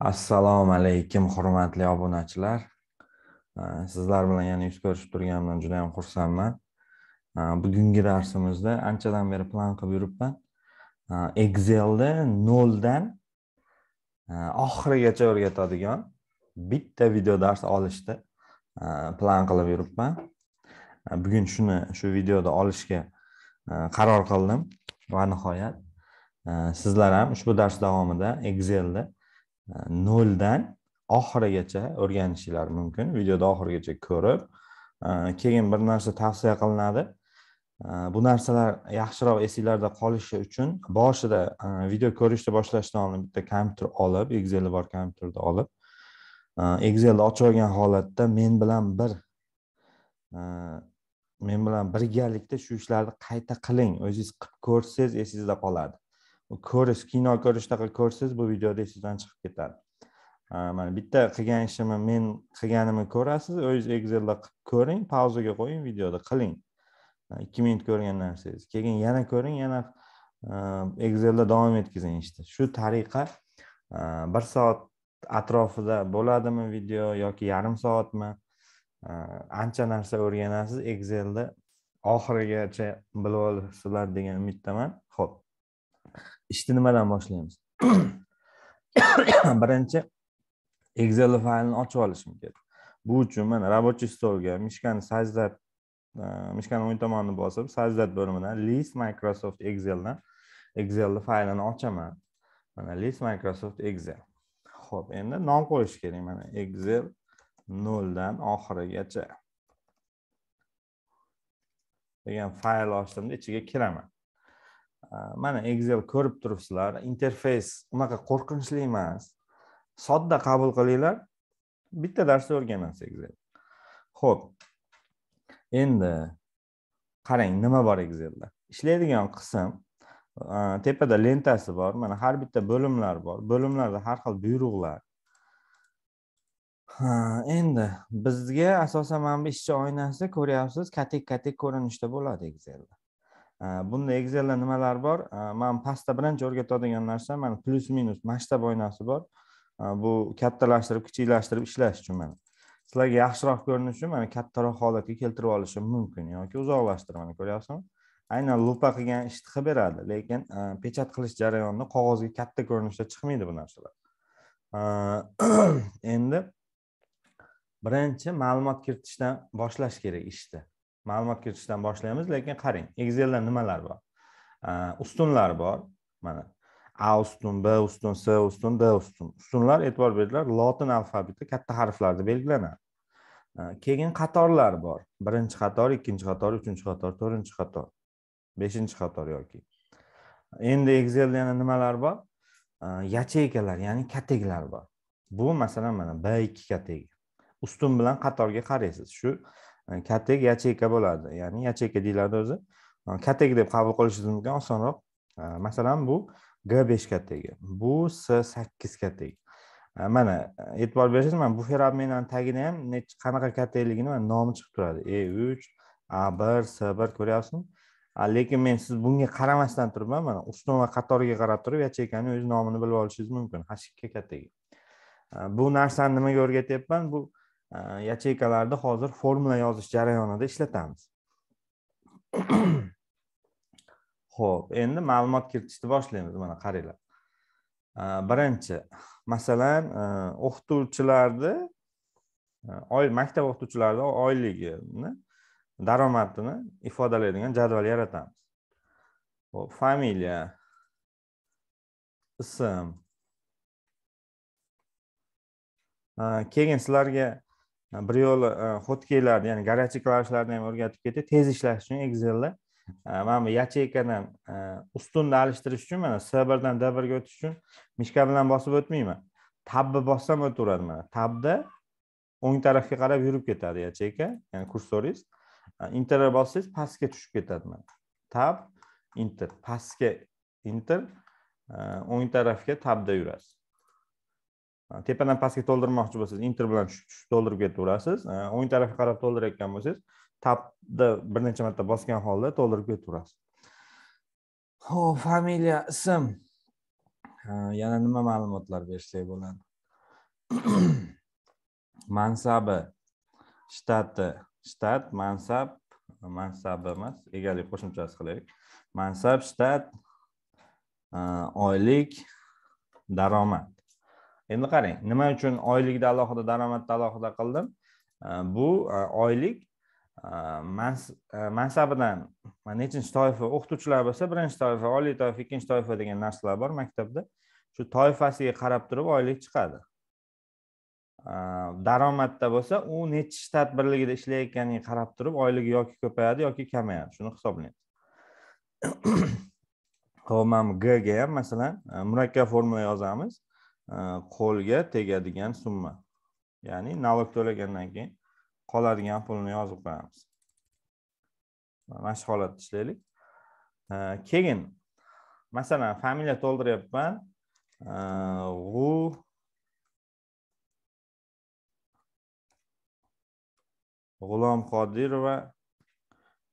assalomu alaykum hurmatli obunachilar sizlar bilan yana yuz ko'rishib turganimdan juda yam xursandman bugungi darsimizda anchadan beri plan qilib yuribman excelda noldan e, oxirigacha o'rgatadigan bitta video dars olishni e, plan qilib yuribman bugun shuni shu videoda olishga e, qaror qildim va nihoyat sizlar ham ushbu dars davomida excelda noldan oxirigacha o'rganishinglar mumkin videoda oxirigacha ko'rib e, keyin bir narsa tavsiya qilinadi e, bu narsalar yaxshiroq esinglarda qolishi uchun boshida e, video ko'rishni boshlashdan oldin bitta kompyuter olib excel bor kompyuterni olib excelni ochib olgan holatda men bilan bir men bilan birgalikda shu ishlarni qayta qiling o'zingiz qilib ko'rsangiz esingizda qoladi ko'rish kino ko'rish shunaqa ko'rsangiz bu videoda esingizdan chiqib ketadi mana bitta qilgan ishimni men qilganimni ko'rasiz o'zingiz excelda qilib ko'ring pauzaga qo'ying videoda qiling ikki minut ko'rgan narsangiz keyin yana ko'ring yana excelda davom etkazing ishni shu tariqa bir soat atrofida bo'ladimi video yoki yarim soatmi ancha narsa o'rganasiz excelni oxirigacha bilib olasizlar degan umiddaman ho'p ishni nimadan boshlaymiz birinchi excel faylni ochib olishim kerak bu uchun mana рабочий stolga mishkani sajdat mishkani o'ng tomonini bosib sajdat bo'limidan list microsoft excelni excelni faylini ochaman mana list microsoft excel ho'p endi nom qo'yish kerak mana excel noldan oxirigacha degan fayl ochdimda ichiga kiraman Э, mana excel ko'rib turibsizlar interfeys unaqa qo'rqinchli emas sodda qabul qilinglar bitta darsda o'rganasiz excel ho'p endi qarang nima bor excelda ishlaydigan qism e, tepada lentasi bor mana har bitta bo'limlar bor bo'limlarda har xil buyruqlar endi bizga asosan mana bu ishchi oynasi ko'ryapsiz katek katek ko'rinishda bo'ladi excelda bunda excelda nimalar bor man pastda birinchi o'rgatadigan narsa mana plyus minus masshtab oynasi bor bu kattalashtirib kichiklashtirib ishlash uchun mana sizlarga yaxshiroq ko'rinishi uchun mana kattaroq holatga keltirib olishim mumkin yoki uzoqlashtirib mana ko'ryapsizmi aynan lupa qilgan ishni qilib beradi lekin e, pechat qilish jarayonida qog'ozga katta ko'rinishda chiqmaydi bu narsalar endi birinchi ma'lumot kiritishdan boshlash kerak ishni ma'lumot kiritishdan boshlaymiz lekin qarang excelda nimalar bor ustunlar bor mana a ustun b ustun s ustun d ustun ustunlar e'tibor beringlar lotin alfabeti katta harflarda belgilanadi keyin qatorlar bor birinchi qator ikkinchi qator uchinchi qator to'rtinchi qator beshinchi qator yoki endi excelda yana nimalar bor yacheykalar ya'ni kateglar bor bu masalan mana b ikki kategi ustun bilan qatorga qaraysiz shu kattak yacheyka bo'ladi ya'ni yacheyka deyiladi o'zi kattak deb qabul mumkin osonroq masalan bu g besh kattagi bu s sakkiz kattagi mana e'tibor bersangiz mana obmenani tagida ham nechi qanaqa kategligini mana nomi chiqib turadi e uch a bir s bir ko'ryapsizmi lekin men siz bunga qaramasdan turibman mana ustunva qatoriga qarab turib yacheykani o'z nomini bilib olishingiz mumkin h ikki kattagi bu narsani nimaga o'rgatyapman bu yacheykalarda hozir formula yozish jarayonida ishlatamiz ho'p endi ma'lumot kiritishni boshlaymiz mana qaranglar birinchi masalan e, o'qituvchilarni e, oy maktab o'qituvchilarini oyligini daromadini ifodalaydigan jadval yaratamiz ho'p familiya ism e, keyin sizlarga bir yo'li hotkeylarni e, ya'ni горячий klavishlarni ham o'rgatib ketdik tez ishlash uchun excelda e, mana bu yacheykadan e, ustunni almashtirish uchun mana s birdan d birga o'tish uchun mishka bilan bosib o'tmayman tabni bossam o'taveradi mana tabda o'ng tarafga qarab yurib ketadi yacheyka ya'ni kursoringiz inter bossangiz pastga tushib ketadi mana tab inter pastga inter o'ng tarafga tabda yurasiz tepadan pastga to'ldirmoqchi bo'lsangiz inter bilan tushib to'ldirib ketaverasiz o'ng tarafga qarab to'ldirayotgan bo'lsangiz tapni bir necha marta bosgan holda to'ldirib ketaverasiz ho'p familiya ism yana nima ma'lumotlar bersak bo'ladi mansabi shtati shtat mansab mansabi emas egalik qo'shimchasi qilaylik mansab shtat oylik daromad endi qarang nima uchun oylikda alohida daromadni alohida qildim bu e, oylik e, e, mansabidan nechinchi toifa o'qituvchilar bo'lsa birinchi toifa oliy toifa ikkinchi toifa degan narsalar bor maktabda shu toifasiga qarab turib oylik chiqadi daromadda bo'lsa u nechi shtat birligida ishlayotganiga qarab turib oyligi yoki ko'payadi yoki kamayadi shuni hisoblaydi ho'p mana bu g ga ham masalan murakkab formula yozamiz Э, qo'lga tegadigan summa ya'ni налог to'lagandan keyin qoladigan pulni yozib qo'yamiz mana shu holatda ishlaylik э, keyin masalan familiya to'ldiryapman э, g'u g'ulom qodirova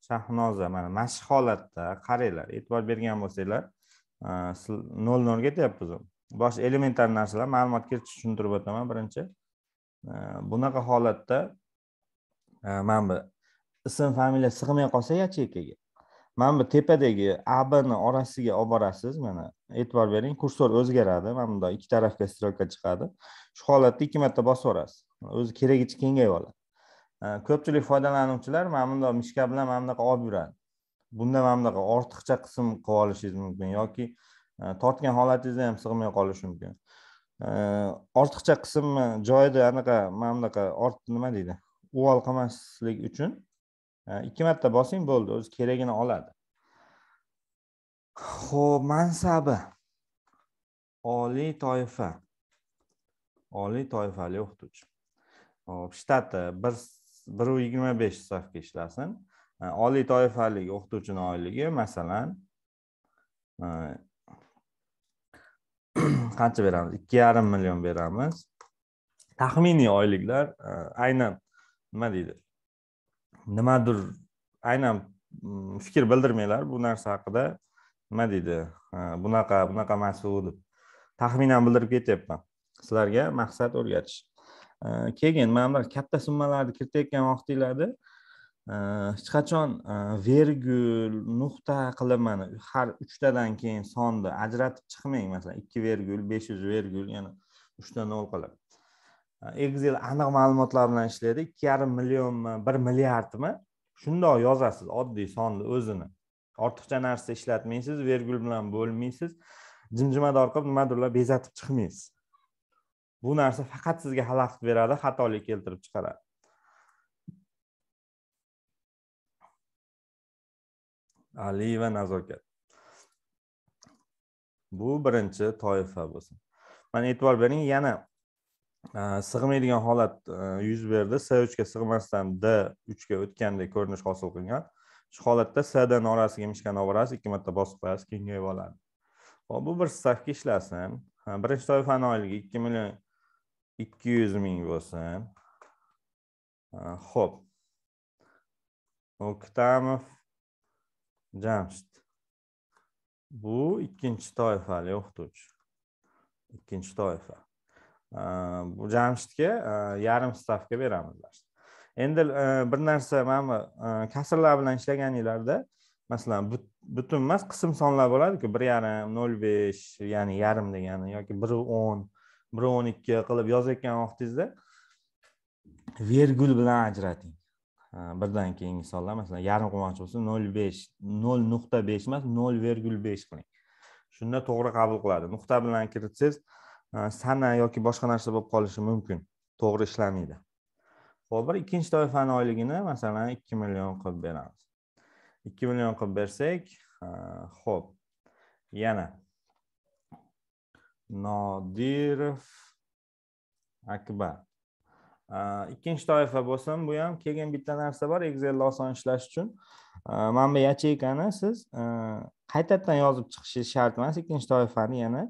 shahnoza mana mana shu holatda qaranglar e'tibor bergan bo'lsanglar nol nolga deyapmiz bosh elementar narsalar ma'lumot kiritishni tushuntirib o'taman birinchi bunaqa holatda e, mana bu ism familiya sig'may qolsa yacheykaga mana bu tepadagi a bni orasiga olib borasiz mana e'tibor bering kursor o'zgaradi mana bundoq ikki tarafga strelka chiqadi shu holatda ikki marta yuborasiz o'zi keragicha kengayib oladi ko'pchilik foydalanuvchilar mana bundoq mishka bilan mana bunaqa olib yuradi bunda mana bunaqa ortiqcha qism qilib olishingiz mumkin yoki Э, tortgan holatingizda ham sig'may qolishi mumkin э, ortiqcha qismni e, joyida anaqa mana bunaqa nima deydi uvol qilmaslik uchun e, ikki marta bosing bo'ldi o'zi keragini oladi ho'p mansabi oliy toifa oliy toifali o'qituvchi hop shtati e, bir biru yigirma besh stavka ishlasin oliy toifali o'qituvchini oyligi masalan qancha beramiz ikki yarim million beramiz taxminiy oyliklar e, aynan nima deydi nimadir aynan mm, fikr bildirmanglar bu narsa haqida nima deydi e, bunaqa bunaqa emas u deb taxminan bildirib ketyapman sizlarga maqsad o'rgatish e, keyin mana bunaqa katta summalarni kiritayotgan vaqtinglarda Э, hech qachon э, vergul nuqta qilib mana har uchtadan keyin sonni ajratib chiqmang masalan ikki vergul besh yuz vergul yana uchta nol qilib э, excel aniq ma'lumotlar bilan ishlaydi ikki yarim millionmi e, bir milliardmi shundoq yozasiz oddiy sonni o'zini ortiqcha narsa ishlatmaysiz vergul bilan bo'lmaysiz jimjimador qilib nimadirlar bezatib chiqmaysiz bu narsa faqat sizga xalaqit beradi xatolik keltirib chiqaradi ali va nazokat bu birinchi toifa bo'lsin mana e'tibor bering yana e, sig'maydigan holat e, yuz berdi s uchga sig'masdan d uchga o'tgandek ko'rinish hosil qilgan shu holatda s dan orasiga mishkani olib borasiz ikki marta bosib qo'yasiz kengayib oladi hop bu bir stavka ishlasin birinchi toifani oyligi ikki million ikki yuz ming bo'lsin ho'p o'ktamov jamshid bu ikkinchi toifali o'qituvchi ikkinchi toifa bu jamshidga e, yarim stavka beramizlar endi e, bir narsa mana e, kasrlar bilan ishlaganinglarda masalan butun emas qism sonlar bo'ladi-ku, 1.5, 0.5, ya'ni yarim degani yoki 1.10 1.12 qilib yozayotgan vaqtingizda vergul bilan ajrating Э, birdan keyingi sonlar masalan yarim quvonch bo'lsa nol besh nol nuqta besh emas nol vergul besh qiling shunda to'g'ri qabul qiladi nuqta bilan kiritsangiz e, sana yoki boshqa narsa bo'lib qolishi mumkin to'g'ri ishlamaydi ho'p bir ikkinchi toifani oyligini masalan ikki million qilib beramiz ikki million qilib bersak ho'p e, yana nodirov akbar ikkinchi toifa bo'lsin bu ham keyin bitta narsa bor excelda oson ishlash uchun mana bu yacheykani siz qaytadan yozib chiqishingiz shart emas ikkinchi toifani yana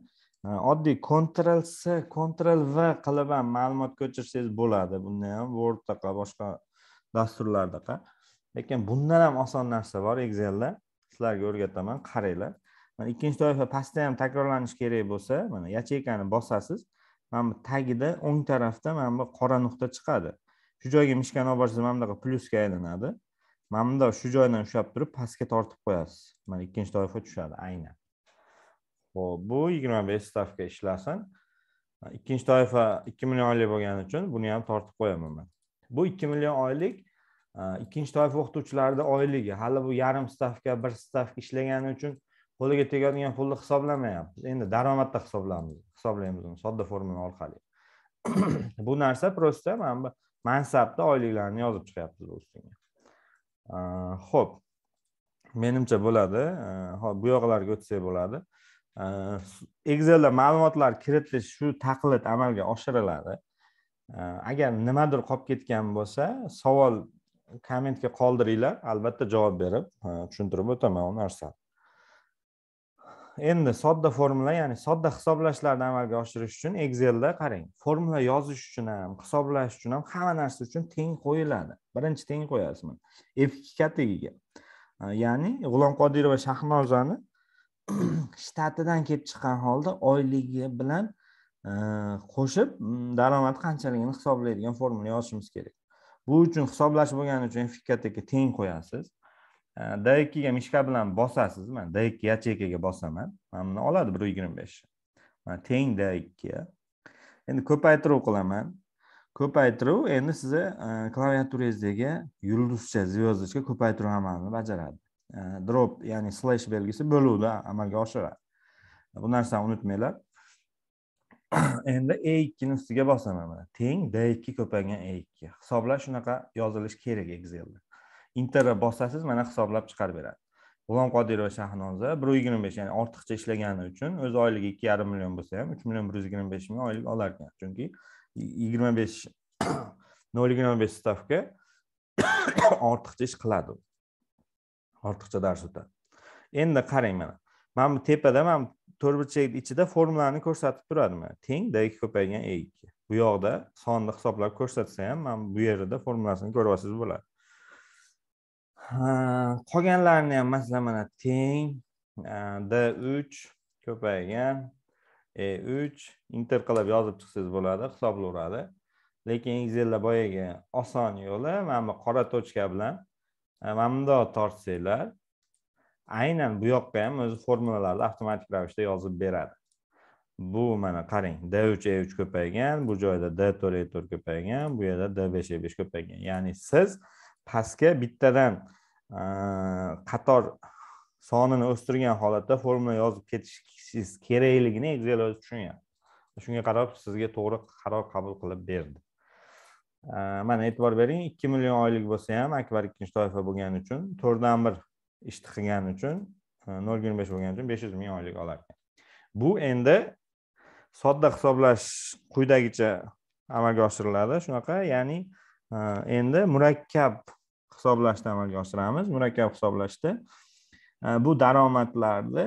oddiy ctrl c ctrl v qilib ham ma'lumot ko'chirsangiz bo'ladi bunda ham worddaqa boshqa dasturlardaqa lekin bundan ham oson narsa bor excelda sizlarga o'rgataman qaranglar mana ikkinchi toifa pastda ham takrorlanishi kerak bo'lsa mana yacheykani bosasiz mana bu tagida o'ng tarafda mana bu qora nuqta chiqadi shu joyga mishkani olib borsangiz mana bunaqa plyusga aylanadi mana bundoq shu joydan ushlab turib pastga tortib qo'yasiz mana ikkinchi toifa tushadi aynan ho'p bu yigirma besh stavka ishlasin ikkinchi toifa ikki million oylik bo'lgani uchun buni ham tortib qo'yaman man bu ikki million oylik e, ikkinchi toifa o'qituvchilarni oyligi hali bu yarim stavka bir stavka ishlagani uchun qo'liga tegadigan pulni hisoblamayapmiz endi daromadda hisoblaymiz hisoblaymiz uni sodda formula orqali bu narsa просто mana bu mansabda oyliklarini yozib chiqyapmiz ustiga ho'p menimcha bo'ladi hop bu yoqlarga o'tsak bo'ladi excelda ma'lumotlar kiritish shu taqlid amalga oshiriladi agar nimadir qolib ketgan bo'lsa savol kommentga qoldiringlar albatta javob berib tushuntirib o'taman u narsani endi sodda formula ya'ni sodda hisoblashlarni amalga oshirish uchun excelda qarang formula yozish uchun ham hisoblash uchun ham hamma narsa uchun teng qo'yiladi birinchi teng qo'yasiz mana f ikki kattagiga ya'ni g'ulom qodirova shahnozani shtatidan kelib chiqqan holda oyligi bilan qo'shib mm, daromad qanchaligini hisoblaydigan formula yozishimiz kerak bu uchun hisoblash bo'lgani uchun f ikki kattaga teng qo'yasiz Э, d ikkiga mishka bilan bosasiz man d ikki yacheykaga bosaman mana buni oladi bir yigirma besh mana teng d ikki endi ko'paytiruv qilaman ko'paytiruv endi sizni e, klaviaturangizdagi yulduzcha звездочка ko'paytiruv amalini bajaradi e, drop ya'ni slash belgisi bo'luvni amalga oshiradi bu narsani unutmanglar endi e ikkini ustiga bosaman mana teng d ikki ko'paygan e ikki hisoblash shunaqa yozilishi kerak excelda inter bosasiz mana hisoblab chiqarib beradi g'ulom qodirova shahnoza bir yigirma besh ya'ni ortiqcha ishlagani uchun o'z oyligi ikki yarim million bo'lsa ham uch million bir yuz yigirma besh ming oylik olar ekan chunki yigirma besh nol yigirma besh stavka ortiqcha ish qiladi ortiqcha dars o'tadi endi qarang mana mana bu tepada mana to'rt burchak ichida formulani ko'rsatib turadi mana teng d ikki ko'paygan e ikki bu yoqda sonni hisoblab ko'rsatsa ham mana bu yerda formulasini ko'ryapsiz bo'ladi qolganlarini ham masalan mana teng d uch ko'paygan e uch inter qilib yozib chiqsangiz bo'ladi hisoblaveradi lekin excelda boyagi oson yo'li mana bu qora tochka bilan mana bundoq tortsanglar aynan bu yoqqa ham o'zi formulalarni avtomatik ravishda yozib beradi bu mana qarang d uch e uch ko'paygan bu joyda d to'rt e to'rt ko'paygan bu yerda d besh e besh ko'paygan ya'ni siz pastga bittadan e, qator sonini o'stirgan holatda formula yozib ketishingiz kerakligini excel o'zi tushungan shunga qarab sizga to'g'ri qaror qabul qilib berdi e, mana e'tibor bering ikki million oylik bo'lsa ham akbar ikkinchi toifa bo'lgani uchun to'rtdan bir ishni qilgani uchun e, nol yigirma besh bo'lgani uchun besh yuz ming oylik olar bu endi sodda hisoblash quyidagicha amalga oshiriladi shunaqa ya'ni endi murakkab hisoblashni amalga oshiramiz murakkab hisoblashda bu daromadlarni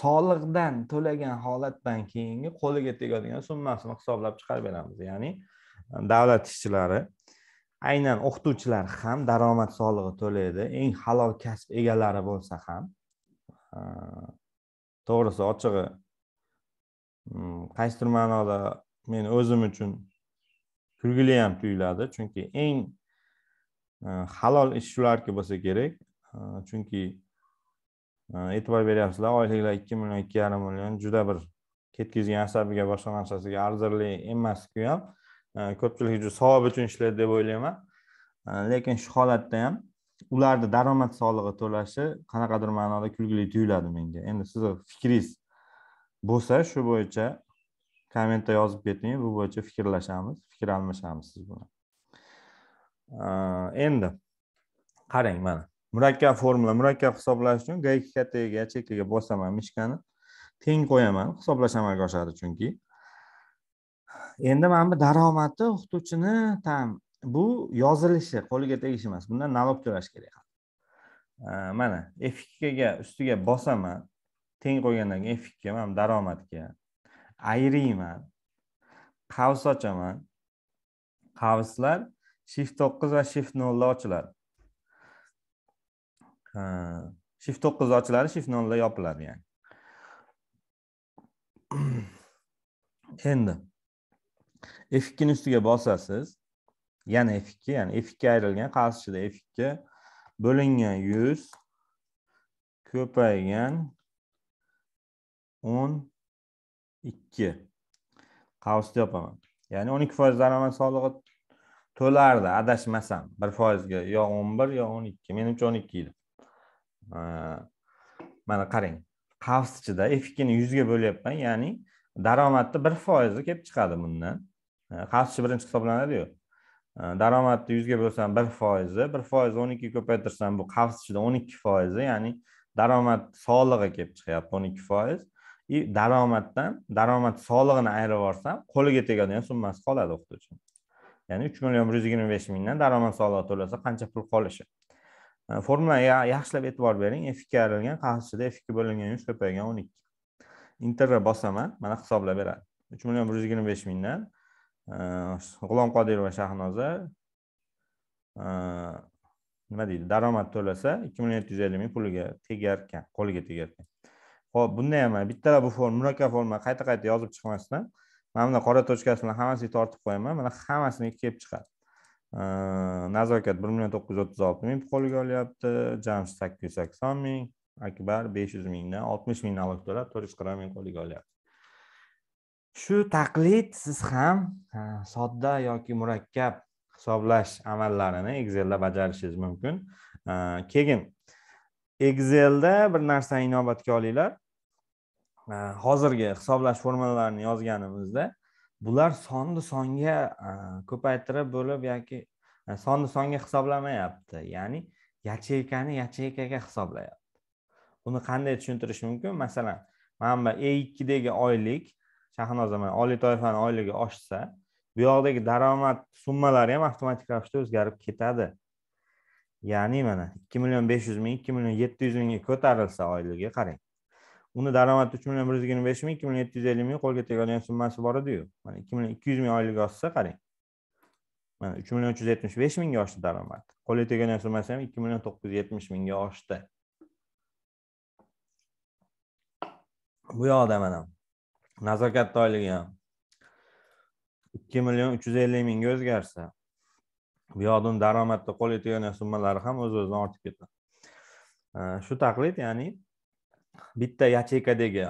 soliqdan to'lagan holatdan keyingi qo'liga tegadigan summasini hisoblab chiqarib beramiz ya'ni e, davlat ishchilari aynan o'qituvchilar ham daromad solig'i to'laydi eng halol kasb egalari bo'lsa ham e, to'g'risi ochig'i qaysidir ma'noda men o'zim uchun kulgili ham tuyuladi chunki eng halol ish shularniki bo'lsa kerak chunki e'tibor beryapsizlar oyliklar ikki million ikki yarim million juda bir ketkazgan asabiga boshqa narsasiga arzirli emasku ham ko'pchilik uchun savob uchun ishlaydi deb o'ylayman lekin shu holatda ham ularni daromad solig'i to'lashi qanaqadir ma'noda kulgili tuyuladi menga endi sizni fikringiz bo'lsa shu bo'yicha kommentda yozib keting bu bo'yicha fikrlashamiz fikr almashamiz siz bilan endi qarang mana murakkab formula murakkab hisoblash uchun g ikki katta ega chekkaga bosaman mishkani teng qo'yaman hisoblash amalga oshadi chunki endi mana bu daromadni o'qituvchini там bu yozilishi qo'liga tegishi emas bundan налог to'lash kerak mana f ikkiga ustiga bosaman teng qo'ygandan keyin f ikkiga mana bu daromadga ayriyman qavs ochaman qavslar shift 9 va shift 0 ochiladi shift 9 ochiladi shift 0 yopiladi ya'ni endi f2 ni ustiga bosasiz yana f2 ya'ni f2 ga ayrilgan qars ichida f2 bo'lingan 100 ko'paygan 12 qavsni yopaman ya'ni 12 daromad solig'i to'lardi adashmasam bir foizga yo o'n bir yo o'n ikki menimcha o'n ikki edi mana qarang qavs ichida f ikkini yuzga bo'lyapman ya'ni daromadni bir foizi kelib chiqadi bundan qavs ichi birinchi hisoblanadiyu daromadni yuzga bo'lsam bir foizi bir foizni o'n ikkiga ko'paytirsam bu qavs ichida o'n ikki foizi ya'ni daromad solig'i kelib chiqyapti o'n ikki foiz и daromaddan daromad solig'ini ayirib yuborsam qo'liga tegadigan summasi qoladi o'qituvchini ya'ni uch million bir yuz yigirma besh mingdan daromad solig'i to'lasa qancha pul qolishi e, formulaga yaxshilab e'tibor bering f ikki ayrilgan f ikki bo'lingan yuz ko'paygan o'n ikki interra bosaman mana hisoblab beradi uch million bir yuz yigirma besh mingdan e, g'ulom qodirova shahnoza e, nima deydi daromad to'lasa ikki million yetti yuz ellik ming puliga tegarkan qo'liga tegarkan ho'p bunda ham bittala bu form murakkab forma qayta qayta yozib chiqmasdan mana bunday qora tochkasi bilan hammasini tortib qo'yaman mana hammasiniki kelib chiqadi nazokat bir million to'qqiz yuz o'ttiz olti ming qo'lga olyapti jamshid sakkiz yuz sakson ming akbar besh yuz mingdan oltmish ming nalog to'lab to'rt yuz qirq ming qo'lga olyapti shu taqlid siz ham sodda yoki murakkab hisoblash amallarini excelda bajarishingiz mumkin keyin excelda bir narsani inobatga olinglar hozirgi hisoblash formulalarini yozganimizda bular sonni songa e, ko'paytirib bo'lib yoki e, sonni songa hisoblamayapti ya'ni yacheykani yacheykaga hisoblayapti buni qanday tushuntirish mumkin masalan mana bu e ikkidagi oylik shahnoza mana oliy toifani oyligi oshsa bu yoqdagi daromad summalari ham avtomatik ravishda o'zgarib ketadi ya'ni mana ikki million besh yuz ming ikki million yetti yuz mingga ko'tarilsa oyligi qarang uni daromadi uch million bir yuz yigirma besh ming ikki million yetti yuz ellik ming qo'lga tegadigan summasi bor ediyu mana ikki million ikki yuz ming oylik oshsa qarang mana uch million uch yuz yetmish besh mingga oshdi daromad qo'lga tegadigan summasi ham ikki million to'qqiz yuz yetmish mingga oshdi bu yoqda mana nazokatni oyligi ham ikki million uch yuz ellik mingga o'zgarsa bu yoqda uni daromadda qo'lga tegadigan summalari ham o'z o'zidan ortib ketadi shu taqlid ya'ni bitta yacheykadagi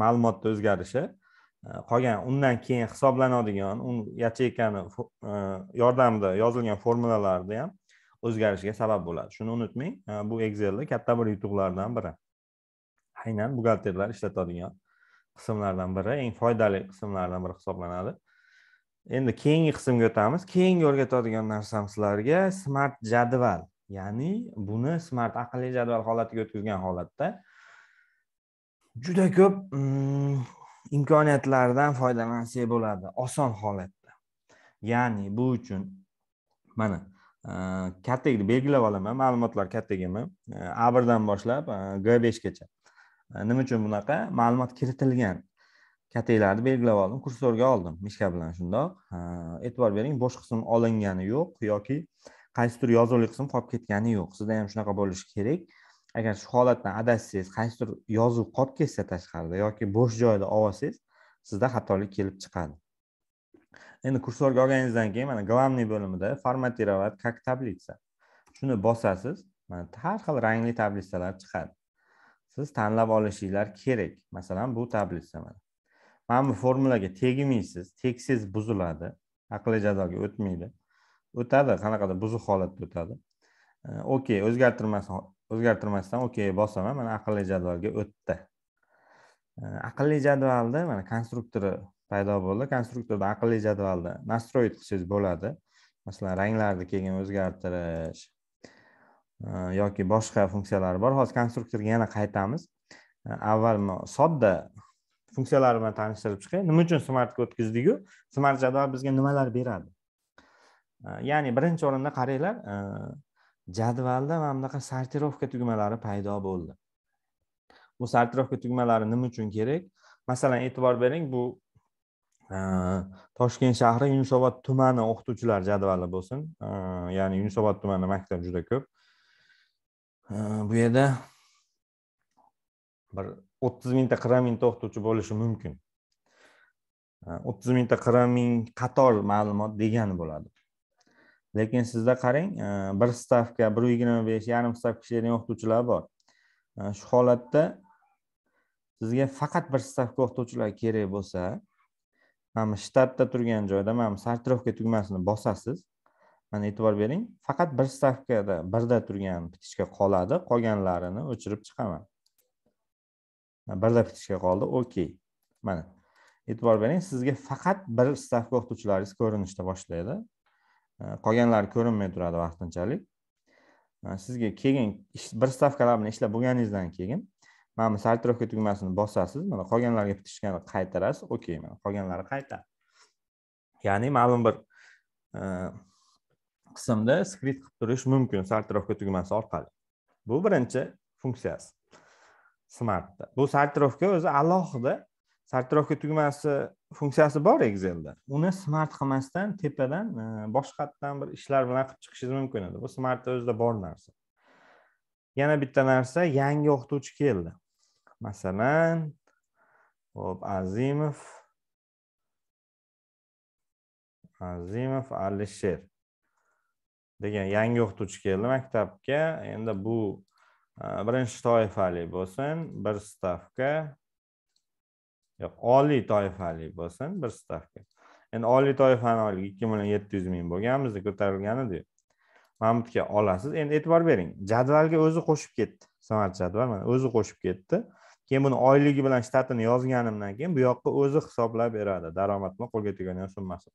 ma'lumotni o'zgarishi e, qolgan undan keyin hisoblanadigan u yacheykani e, yordamida yozilgan formulalarni ham o'zgarishiga sabab bo'ladi shuni unutmang e, bu excelni katta bir yutuqlardan biri aynan buxgalterlar ishlatadigan qismlardan biri eng foydali qismlardan biri hisoblanadi endi keyingi qismga o'tamiz keyingi o'rgatadigan narsam sizlarga smart jadval ya'ni buni smart aqlli jadval holatiga o'tkazgan holatda juda ko'p mm, imkoniyatlardan foydalansak bo'ladi oson holatda ya'ni bu uchun mana e, kattagini belgilab olaman ma'lumotlar kattagimi e, a birdan boshlab e, g beshgacha nima uchun bunaqa ma'lumot kiritilgan kataklarni belgilab oldim kursorga oldim mishka bilan shundoq e'tibor bering bo'sh qism olingani yo'q yoki qaysidir yozuvli qism qolib ketgani yo'q sizda ham shunaqa bo'lishi kerak agar shu holatdan adashsangiz qaysidir yozuv qolib ketsa tashqarida yoki bo'sh joyda olsangiz sizda xatolik kelib chiqadi endi kursorga olganingizdan keyin mana главный bo'limida форматировать как таблица shuni bosasiz mana har xil rangli tablitsalar chiqadi siz tanlab olishinglar kerak masalan bu tablitsa mana mana bu formulaga tegmaysiz tegsangiz buziladi aqli jadoga o'tmaydi o'tadi qanaqadir buzuq holatda o'tadi okey o'zgartirmasdan o'zgartirmasdan okey bosaman mana aqlli jadvalga o'tdi aqlli jadvalni mana konstruktori paydo bo'ldi konstruktorda aqlli jadvalni nastroить qilsangiz bo'ladi masalan ranglarni keyin o'zgartirish e, yoki boshqa funksiyalar bor hozir konstruktorga yana qaytamiz avval sodda funksiyalar bilan tanishtirib chiqay nima uchun smartga o'tkazdiku smart jadval bizga nimalar beradi ya'ni birinchi o'rinda qaranglar jadvalda mana bunaqa sortirovka tugmalari paydo bo'ldi bu sortirovka tugmalari nima uchun kerak masalan e'tibor bering bu e, toshkent shahri yunusobod tumani o'qituvchilar jadvali bo'lsin e, ya'ni yunusobod tumani maktab juda ko'p e, bu yerda bir o'ttiz mingta qirq mingta o'qituvchi bo'lishi mumkin o'ttiz mingta qirq ming qator ma'lumot degani bo'ladi lekin sizda qarang e, bir stavka bir yigirma besh yarim stavka ishlaydigan o'qituvchilar bor e, shu holatda sizga faqat bir stavka o'qituvchilar kerak bo'lsa mana shtatda turgan joyda mana bu sortirovka tugmasini bosasiz mana e'tibor bering faqat bir stavkada birda turgan pitichka qoladi qolganlarini o'chirib chiqaman e, birda pitichka qoldi okey mana e'tibor bering sizga faqat bir stavka o'qituvchilaringiz ko'rinishda boshlaydi Э, qolganlari ko'rinmay turadi vaqtinchalik э, sizga keyin bir stavkalar bilan ishlab bo'lganingizdan keyin mana bu saltirovka tugmasini bosasiz mana qolganlarga bitishgan qaytarasiz okey mana qolganlari qaytadi ya'ni ma'lum bir e, qismda skrit qilib turish mumkin saltirovka tugmasi orqali bu birinchi funksiyasi smartda bu saltirovka o'zi alohida saltirovka tugmasi funksiyasi bor excelda uni smart qilmasdan tepadan e, boshqatdan bir ishlar bilan qilib chiqishingiz mumkin edi bu smartni o'zida bor narsa yana bitta narsa yangi o'qituvchi keldi masalan hop azimov azimov alisher degan yangi o'qituvchi keldi maktabga endi bu e, birinchi toifali bo'lsin bir stavka yo'q oliy toifali bo'lsin bir stavka endi oliy toifani oylik ikki million yetti yuz ming bo'lganmizda ko'tarilganida mamutga olasiz endi e'tibor bering jadvalga o'zi qo'shib ketdi smart jadval mana o'zi qo'shib ketdi keyin buni oyligi bilan shtatini yozganimdan keyin bu yoqqa o'zi hisoblab beradi daromad bilan qo'lga tegadigan summasi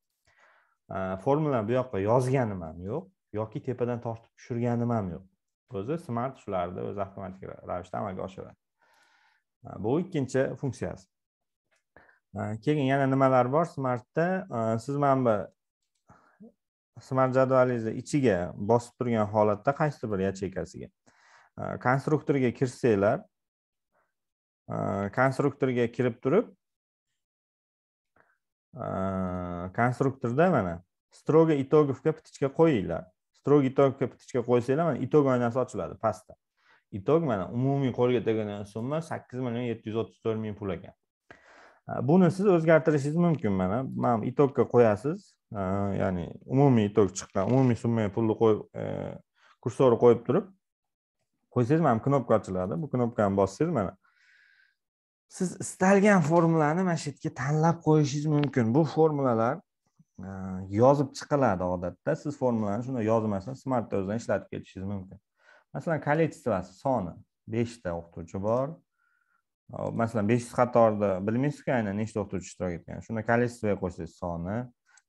formulani bu yoqqa yozganim ham yo'q yoki tepadan tortib tushirganim ham yo'q o'zi smart shularni o'zi avtomatik ravishda amalga oshiradi bu ikkinchi funksiyasi keyin yana nimalar bor smartda siz mana bu smart jadvalingizni ichiga bosib turgan holatda qaysidir bir yacheykasiga konstruktorga kirsanglar konstruktorga kirib turib konstruktorda mana stroga итоговка птичка qo'yinglar строго итоговка птичка qo'ysanglar mana itog oynasi ochiladi pastda itog mana umumiy qo'lga tegadigan summa sakkiz million yetti yuz o'ttiz to'rt ming pul ekan buni siz o'zgartirishingiz mumkin mana mana itokka qo'yasiz ya'ni umumiy itok chiqqan umumiy summaga pulni qo'yib e, kursorni qo'yib turib qo'ysangiz mana bu knopka ochiladi bu knopkani bossangiz mana siz istalgan formulani mana shu yerga tanlab qo'yishingiz mumkin bu formulalar yozib chiqiladi odatda siz formulani shunday yozmasdan smartni o'zidan ishlatib ketishingiz mumkin masalan количествоsi soni beshta o'qituvchi bor masalan yuz qatorda bilmaysizku aynan nechta o'qituvchi ishtirok etgan shunda количествоga qo'ysangiz soni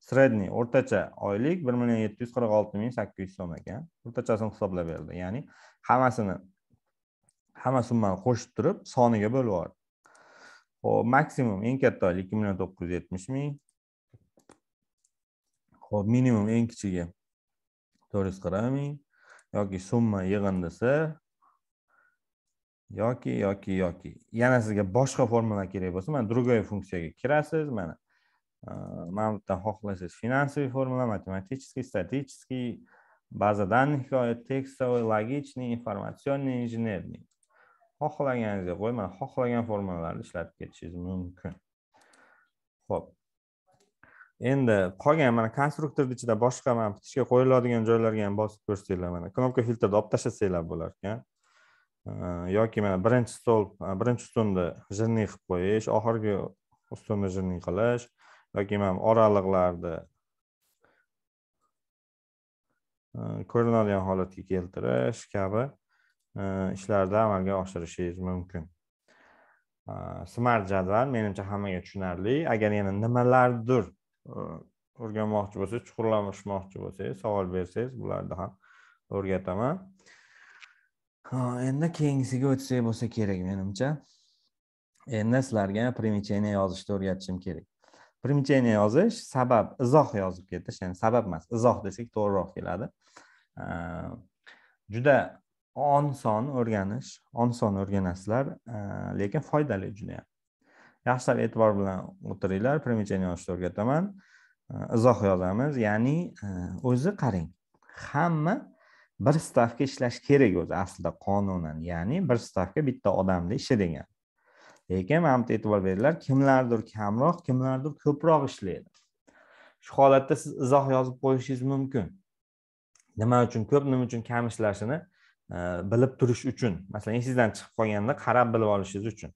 средний o'rtacha oylik bir million yetti yuz qirq olti ming sakkiz yuz so'm ekan o'rtachasini hisoblab berdi ya'ni hammasini hamma summani qo'shib turib soniga bo'lib yubordi ho'p maksimum eng katta oylik ikki million to'qqiz yuz yetmish ming ho'p minimum eng kichigi to'rt yuz qirq ming yoki summa yig'indisi yoki yoki yoki yana sizga boshqa formula kerak bo'lsa mana другой funksiyaga kirasiz mana э, mana bu yerdan xohlasangiz финансовый формула математический статический baza данныхga oid tekstовый логичный информационный инженерный xohlaganingizga qo'yib mana xohlagan formulalarni ishlatib ketishingiz mumkin ho'p endi qolgan mana konstruktorni ichida boshqa mana bitishga qo'yiladigan joylarga ham bosib ko'rsanglar mana knopka filtrni olib tashlasanglar bo'lar ekan Э, yoki mana birinchi stol birinchi ustunni jirniy qilib qo'yish oxirgi ustunni jirniy qilish yoki mana oraliqlarni e, ko'rinadigan holatga keltirish kabi e, ishlarni amalga oshirishingiz mumkin e, smart jadval menimcha hammaga tushunarli agar yana nimalardir o'rganmoqchi bo'lsangiz chuqurlashmoqchi bo'lsangiz savol bersangiz bularni ham o'rgataman endi keyingisiga o'tsak bo'lsa kerak menimcha endi sizlarga примечение yozishni o'rgatishim kerak примечение yozish sabab izoh yozib ketish ya'ni sabab emas izoh desak to'g'riroq keladi juda oson o'rganish oson o'rganasizlar lekin foydali judayam yaxshilab e'tibor bilan o'tiringlar примечение yozishni o'rgataman izoh yozamiz ya'ni o'zi qarang hamma bir stavka ishlash kerak o'zi aslida qonunan ya'ni bir stavka bitta odamni ishi degan lekin mana bu e'tibor beringlar kimlardir kamroq kimlardir ko'proq ishlaydi shu holatda siz izoh yozib qo'yishingiz mumkin nima uchun ko'p nima uchun kam ishlashini e, bilib turish uchun masalan esingizdan chiqib qolganda qarab bilib olishingiz uchun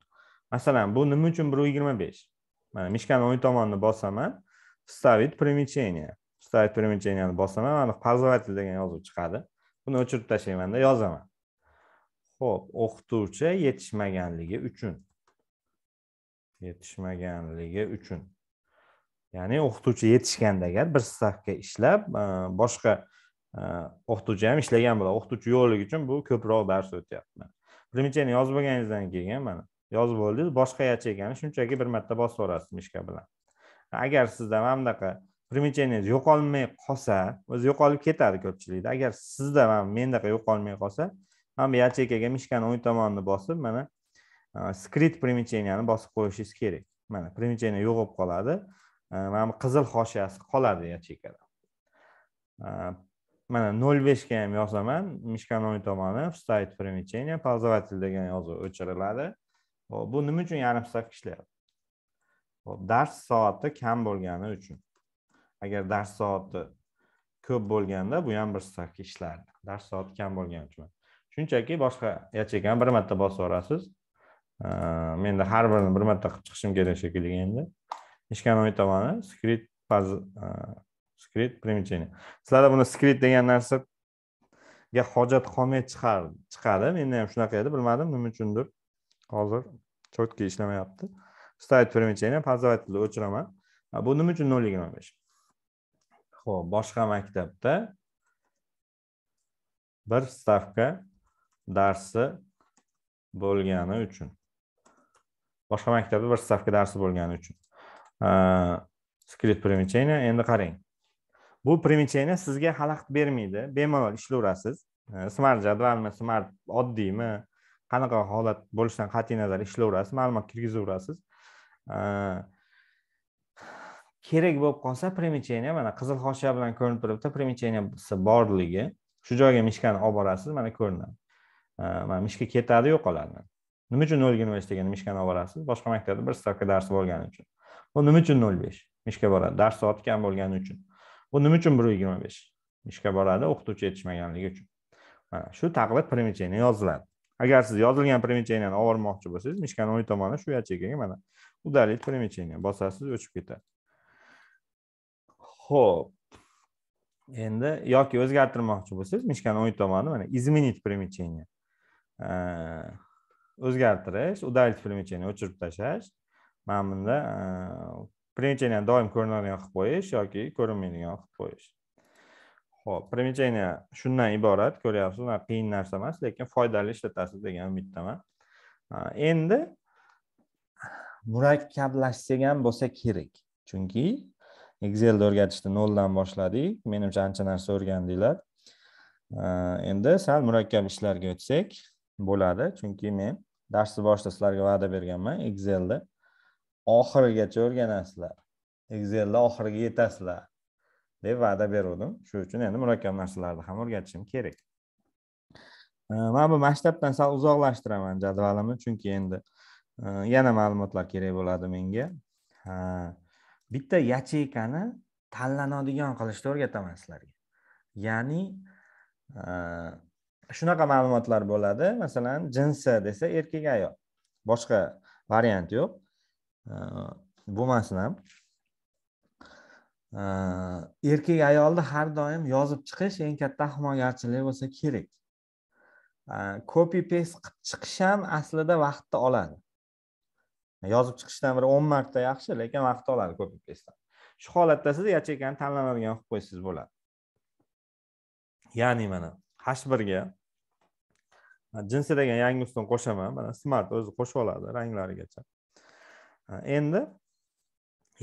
masalan bu nima uchun bir yigirma besh mana mishkani o'ng tomonini bosaman вставить примечение вставить primechenyani bosaman mana pozovatel degan yozuv chiqadi buni o'chirib tashlaymanda yozaman ho'p o'qituvchi yetishmaganligi uchun yetishmaganligi uchun ya'ni o'qituvchi yetishganda agar bir stavka ishlab e, boshqa e, o'qituvchi ham ishlagan bo'ladi o'qituvchi yo'qligi uchun bu ko'proq dars o'tyapti примечание yozib olganingizdan keyin mana yozib bo'ldingiz boshqaячейкani shunchaki bir marta bosib yuborasiz mishka bilan agar sizda mana bunaqa примечание yo'qolmay qolsa o'zi yo'qolib ketadi ko'pchilikda agar sizda mana mendaqa yo'qolmay qolsa mana bu yacheykaga mishkani o'ng tomonini bosib mana e, skrit примечанияni bosib qo'yishingiz kerak mana примечание yo'qolib qoladi e, mana bu qizil hoshiyasi qoladi yacheykada e, mana nol beshga ham yozaman mishkani o'ng tomoni вставить примечание ползователь degan yozuv o'chiriladi bu nima uchun yarim stavka ishlayapti dars soati kam bo'lgani uchun agar dars soati ko'p bo'lganda bu ham bir stavka ishlardi dars soati kam bo'lgani uchun shunchaki boshqa yacheykani bir marta bosib yuborasiz menda har birini bir marta qilib chiqishim kerak shekilli endi ishkanoy tomoni skrit skrit примечение sizlarda buni skrit degan narsaga hojat qolmay chiqadi menda ham shunaqa edi bilmadim nima uchundir hozir четкий ishlamayapti ставить примечение позвать o'chiraman bu nima uchun nol yigirma besh ho'p boshqa maktabda bir stavka darsi bo'lgani uchun boshqa maktabda bir stavka darsi bo'lgani uchun skrit примечение endi qarang bu примечение sizga xalaqit bermaydi bemalol ishlayverasiz e, smart jadvalmi smart oddiymi qanaqa holat bo'lishidan qat'iy nazar ishlayverasiz ma'lumot kirgizaverasiz kerak bo'lib qolsa примечение mana qizil hoshiya bilan ko'rinib turibdi primicheniyasi borligi shu joyga mishkani olib borasiz mana ko'rinadi mana mishka ketadi yo'qoladi nima uchun nolga nol besh degan mishkani olib borasiz boshqa maktabda bir stavka darsi bo'lgani uchun bu nima uchun nol besh mishka boradi dars soati kam bo'lgani uchun bu nima uchun bir yigirma besh mishka boradi o'qituvchi yetishmaganligi uchun mana shu taqdir primicheniya yoziladi agar siz yozilgan примечениеni olib bormoqchi bo'lsangiz mishkani o'ng tomoni shu yacheykaga mana удалить примечение bosasiz o'chib ketadi ho'p endi yoki o'zgartirmoqchi bo'lsangiz mishkani o'ng tomoni mana изменить примечение e, o'zgartirish удалить примечение o'chirib tashlash mana bunda примечениyani e, doim ko'rinadigan qilib qo'yish yoki ko'rinmaydigan qilib qo'yish ho'p примечение shundan iborat ko'ryapsiz mana qiyin narsa emas lekin foydali ishlatasiz degan umiddaman e, endi murakkablashsak ham bo'lsa kerak chunki excelni o'rgatishni noldan boshladik menimcha ancha narsa o'rgandinglar endi sal murakkab ishlarga o'tsak bo'ladi chunki men darsni boshida sizlarga va'da berganman excelni oxirigacha o'rganasizlar excelni oxiriga yetasizlar deb va'da beruvdim shuning uchun endi murakkab narsalarni ham o'rgatishim kerak man bu maktabdan sal uzoqlashtiraman jadvalimni chunki endi yana ma'lumotlar kerak bo'ladi menga bitta yacheykani tanlanadigan qilishni o'rgataman sizlarga ya'ni e, shunaqa ma'lumotlar bo'ladi masalan jinsi desa erkak ayol boshqa variant yo'q e, bo'lmasin ham e, erkak ayolni har doim yozib chiqish eng katta ahmoqgarchilik bo'lsa kerak kopi pes qilib chiqish ham aslida vaqtni oladi yozib chiqishdan bir o'n marta yaxshi lekin vaqt oladi ko'pib kesdan shu holatda siz yacheykani tanlanadigan qilib qo'ysangiz bo'ladi ya'ni mana hash birga jinsi degan yangi ustun qo'shaman mana smart o'zi qo'shib oladi ranglarigacha endi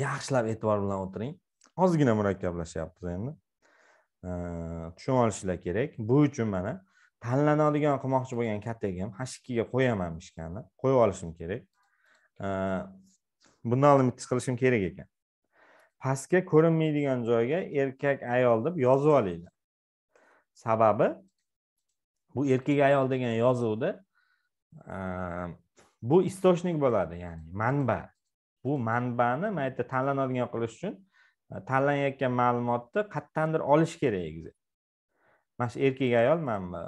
yaxshilab e'tibor bilan o'tiring ozgina murakkablashyapmiz endi tushunib olishinglar kerak bu uchun mana tanlanadigan qilmoqchi bo'lgan kategim h ikkiga qo'yaman mishkani qo'yib olishim kerak bundan oldin bitta qilishim kerak ekan pastga ko'rinmaydigan joyga erkak ayol deb yozib olinglar sababi bu erkak ayol degan yozuvda bu источник bo'ladi ya'ni manba bu manbani mana bu yerda tanlanadigan qilish uchun e, tanlanayotgan ma'lumotni qayerdandir olish kerak mana shu erkak ayol manba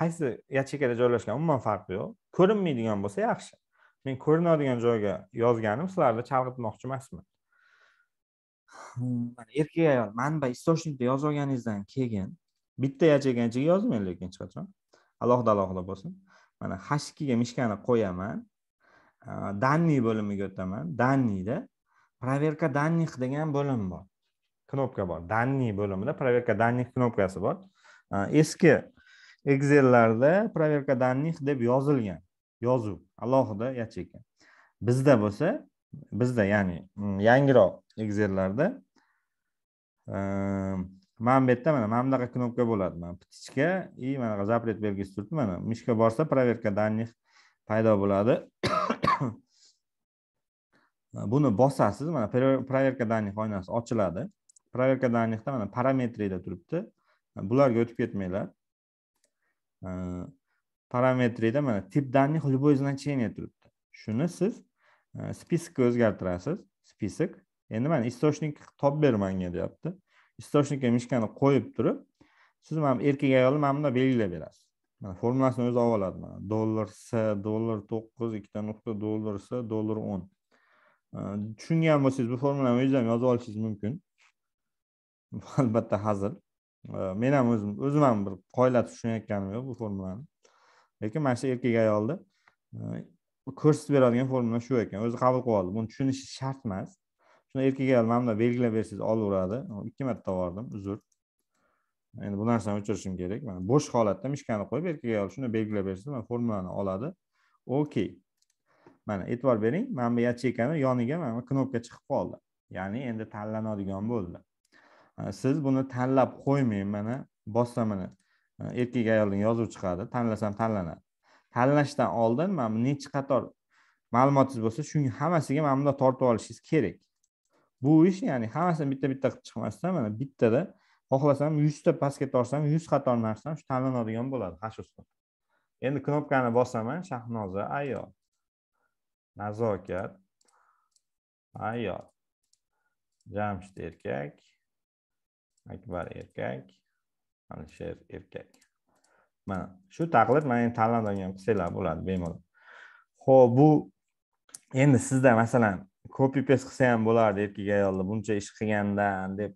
qaysi yachekada joylashgan umuman farqi yo'q ko'rinmaydigan bo'lsa yaxshi men ko'rinadigan joyga yozganim sizlarni chalg'itmoqchi emasman hmm, erkak ayol manba istochnikda yozib olganingizdan keyin bitta yachaganchiga yozmang lekin hech qachon alohida alohida bo'lsin mana hashkiga mishkani qo'yaman данный bo'limiga o'taman danniyda проверка данных degan bo'lim bor knopka bor данный bo'limida проверка данных knopkasi bor eski excellarda проверка данных deb yozilgan yozuv alohida yacheyka bizda bo'lsa bizda ya'ni mm, yangiroq excellarda ehm, mana bu yerda mana mana bunaqa knopka bo'ladi mana птичка и mana запрет belgisi turibdi mana mishga borsa проверка данных paydo bo'ladi buni bosasiz mana проверка данных oynasi ochiladi проверка данныхda mana parametrida turibdi bularga o'tib ketmanglar ehm, parametrida mana tip данных любое значение turibdi shuni siz e, spiskka o'zgartirasiz spisk endi mana источник topib ber manga deyapti istoshnikka mishkani qo'yib turib siz mana erkak ayolni mana bunda belgilab berasiz mana formulasini o'zi olib oladi mana dollar s dollar to'qqiz ikkita nuqta dollar s dollar o'n e, tushungan bo'lsangiz bu formulani o'zingiz ham yozib olishingiz mumkin albatta hazil e, men ham o'zim o'zim ham bir qoyilatib tushunayotganim yo'q bu formulani lekin mana shu erkak ayolni e, ko'rsatib beradigan formula shu ekan o'zi qabul qilib oldi buni tushunish shart emas Shuna erkak ayol mana bunday belgilab bersangiz olaveradi ikki marta bordim uzr endi bu narsani o'chirishim kerak mana bo'sh holatda mishkani qo'yib erkak ayol shuni belgilab bersangiz mana formulani oladi okey mana e'tibor bering mana bu yacheykani yoniga mana knopka chiqib qoldi ya'ni endi tanlanadigan bo'ldi siz buni tanlab qo'ymang mana bosamini Э, erkak ayolning yozuvi chiqadi tanlasam tanlanadi tanlashdan oldin mana bu nechi qator ma'lumotingiz bo'lsa shuning hammasiga mana bunday tortib olishingiz kerak bu ish ya'ni hammasini bitta bitta qilib chiqmasdan mana bittada xohlasam yuzta pastga tortsam yuz qator narsam shu tanlanadigan bo'ladi hashusda endi knopkani bosaman shahnoza ayol nazokat ayol jamshid erkak akbar erkak alisher erkak mana shu taqlid mana tanladan ham qilsanglar bo'ladi bemalol ho'p bu endi sizda masalan kopi pes qilsa ham bo'lardi erkak ayolni buncha ish qilgandan deb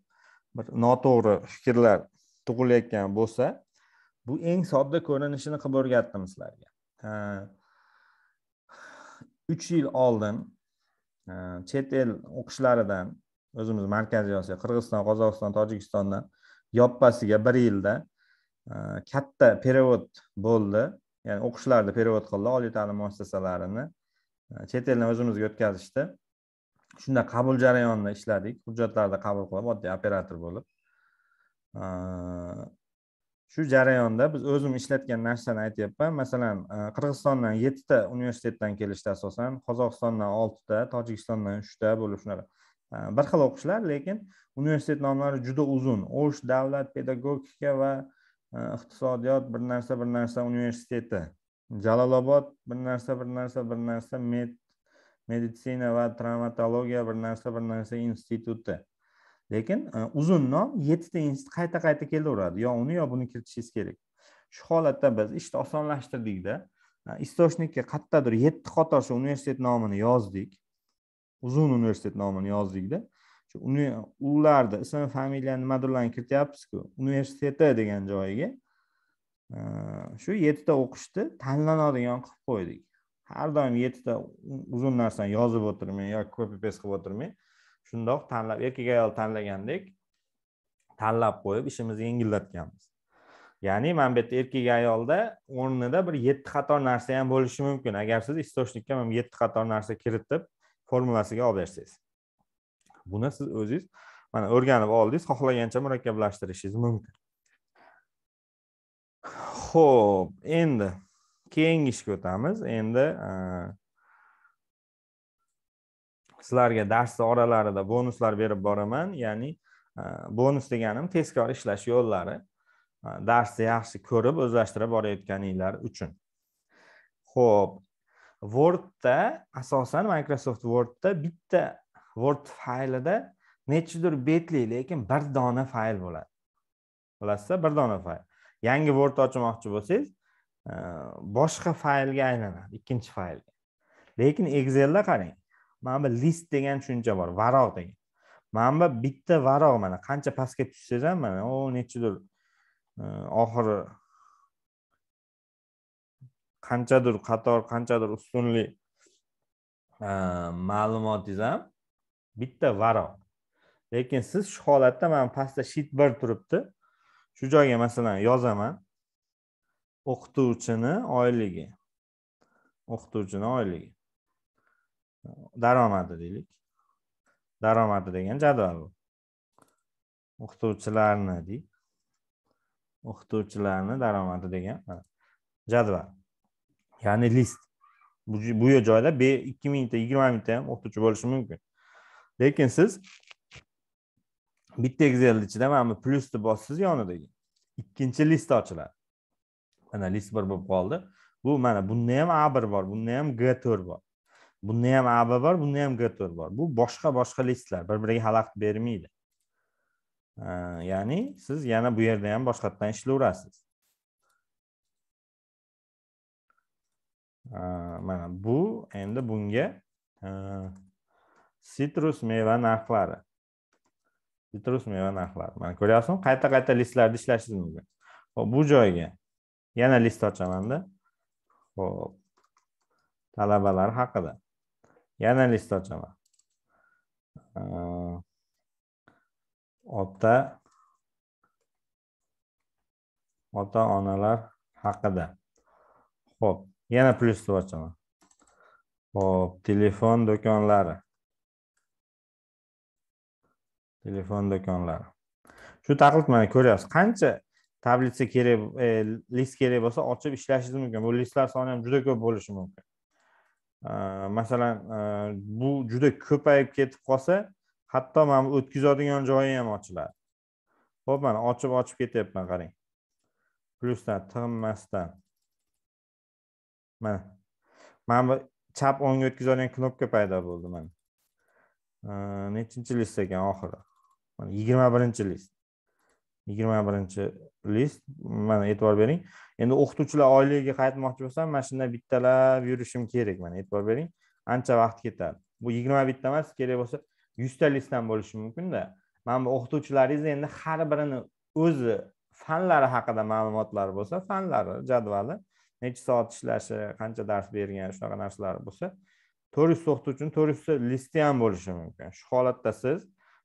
bir noto'g'ri fikrlar tug'ilayotgan bo'lsa bu eng sodda ko'rinishini qilib o'rgatdim sizlarga uch yil oldin chet el o'qishlaridan o'zimiz markaziy osiyo qirg'iziston qozog'iston tojikistondan yoppasiga bir yilda e, katta perevod bo'ldi ya'ni o'qishlarni perevod qildi oliy ta'lim muassasalarini e, chet eldan o'zimizga o'tkazishdi shunda qabul jarayonini ishladik hujjatlarni qabul qilib oddiy operator bo'lib e, shu jarayonda biz o'zim ishlatgan narsani aytyapman masalan qirg'izistondan yettita universitetdan kelishdi asosan qozog'istondan oltita tojikistondan uchta bo'lib shunaqa Э, bir xil o'qishlar lekin universitet nomlari juda uzun o'sh davlat pedagogika va e, iqtisodiyot bir narsa bir narsa universiteti jalolobod bir narsa bir narsa bir narsa med meditsina va travmatologiya bir narsa bir narsa instituti lekin e, uzun nom yettita institut qayta qayta kelaveradi yo uni yo buni kiritishingiz kerak shu holatda biz ishni osonlashtirdikda istochnikka e, qayerdadir yetti qator shu universitet nomini yozdik uzun universitet nomini yozdikda uni ularda ism familiya nimadirlarni kirityapmizku universiteti degan joyiga e, shu yettita o'qishni tanlanadigan qilib qo'ydik har doim yettita uzun narsani yozib o'tirmang yoki kopi paste qilib o'tirmang shundoq tanlab erkak ayol tanlagandek tanlab qo'yib ishimizni yengillatganmiz ya'ni mana bu yerda erkak ayolda o'rnida bir yetti qator narsa ham bo'lishi mumkin agar siz istoshnikka mana bu yetti qator narsa kiritib formulasiga olib bersangiz buni siz o'zingiz mana o'rganib oldingiz xohlagancha murakkablashtirishingiz mumkin ho'p endi keyingi ishga o'tamiz endi e, sizlarga darsni oralarida bonuslar berib boraman ya'ni e, bonus deganim tezkor ishlash yo'llari e, darsni yaxshi ko'rib o'zlashtirib borayotganinglar uchun ho'p wordda asosan microsoft wordda bitta word faylida nechidir betli lekin bir dona fayl bo'ladi bilasizda bir dona fayl yangi word ochmoqchi bo'lsangiz e, boshqa faylga aylanadi ikkinchi faylga lekin excelda qarang mana bu list degan tushuncha bor varoq degan mana bu bitta varoq mana qancha pastga tushsangiz ham mana u nechidir e, oxiri qanchadir qator qanchadir ustunli e, ma'lumotingiz ham bitta varoq lekin siz shu holatda mana pastda sheet bir turibdi shu joyga masalan yozaman o'qituvchini oyligi o'qituvchini oyligi daromadi deylik daromadi degan jadval bu o'qituvchilarni deyik o'qituvchilarni daromadi degan jadval ya'ni list bu, bu joyda 2000 ta 20000 ta ham o'qituvchi bo'lishi mumkin lekin siz bitta Excel ichida mana bu plusni bossiz yonidagi ikkinchi list ochiladi mana list bir bo'lib qoldi bu mana bunda ham a 1 bor bunda ham g 4 bor bunda ham a 1 bor bunda ham g 4 bor bu boshqa boshqa listlar bir biriga xalaqit bermaydi ya'ni siz yana bu yerda ham boshqatdan ishlayverasiz mana bu endi bunga sitrus meva narxlari sitrus meva narxlari mana ko'ryapsizmi qayta qayta listlarni ishlashingiz mumkin hop bu joyga yana list ochamanda hop talabalar haqida yana list ochaman ota ota onalar haqida ho'p yana plyus deb ochaman hop telefon do'konlari telefon do'konlari shu taqlid mana ko'ryapsiz qancha tablitsa kerak e, list kerak bo'lsa ochib ishlashingiz mumkin bu listlar soni ham juda ko'p bo'lishi mumkin e, masalan e, bu juda ko'payib ketib qolsa hatto mana bu o'tkazadigan joyi ham ochiladi ho'p mana ochib ochib ketyapman qarang plyusdan tig'inmasdan mana mana bu chap o'ngga o'tkazadigan knopka paydo bo'ldi mana nechinchi list ekan oxiri mana yigirma birinchi list yigirma birinchi list mana e'tibor bering endi o'qituvchilar oyligiga qaytmoqchi bo'lsam mana shunday bittalab yurishim kerak mana e'tibor bering ancha vaqt ketadi bu yigirma bitta emas kerak bo'lsa yuzta listdan bo'lishi mumkinda mana bu o'qituvchilaringiz endi har birini o'zi fanlari haqida ma'lumotlari bo'lsa fanlari jadvali necha soat ishlashi qancha dars bergan shunaqa narsalar bo'lsa to'rt yuzta o'qituvchini to'rt yuzta listi ham bo'lishi mumkin shu holatda siz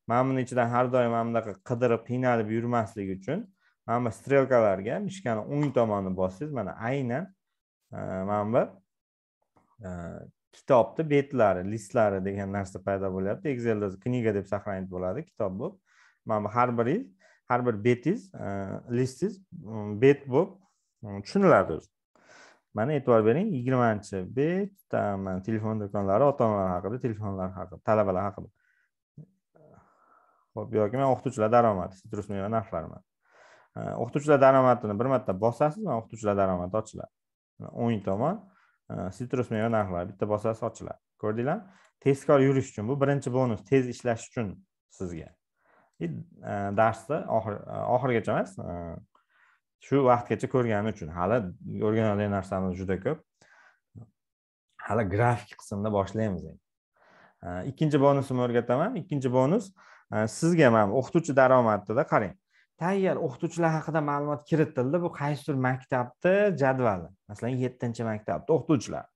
mana buni ichidan har doim mana bunaqa qidirib qiynalib yurmaslik uchun mana bu strelkalarga mishkani o'ng tomonini bossangiz mana aynan e, mana bu e, kitobni betlari listlari degan narsa paydo bo'lyapti excelda kniga deb saqlanib bo'ladi kitob bo'lib mana bu har biringiz har bir betingiz e, listingiz mm, bet bo'lib mm, tushuniladi o'zi mana e'tibor bering yigirmanchi bet там mana telefon do'konlari ota onalar haqida telefonlar haqida talabalar haqida ho'p bu yoki man o'qituvchilar daromadi sitrus meva narxlari o'qituvchilar daromadini bir marta bosasiz mana o'qituvchilar daromadi ochiladi o'ng tomon sitrus meva narxlari bitta bosasiz ochiladi ko'rdinglarmi tezkor yurish uchun bu birinchi bonus tez ishlash uchun sizga darsda oxirigacha emas shu vaqtgacha ko'rganim uchun hali o'rganadigan narsamiz juda ko'p hali grafik qismda boshlaymiz ikkinchi bonusimni o'rgataman ikkinchi bonus e, sizga mana o'qituvchi daromadida qarang tayyor o'qituvchilar haqida ma'lumot kiritildi bu qaysidir maktabni jadvali masalan yettinchi maktabni o'qituvchilari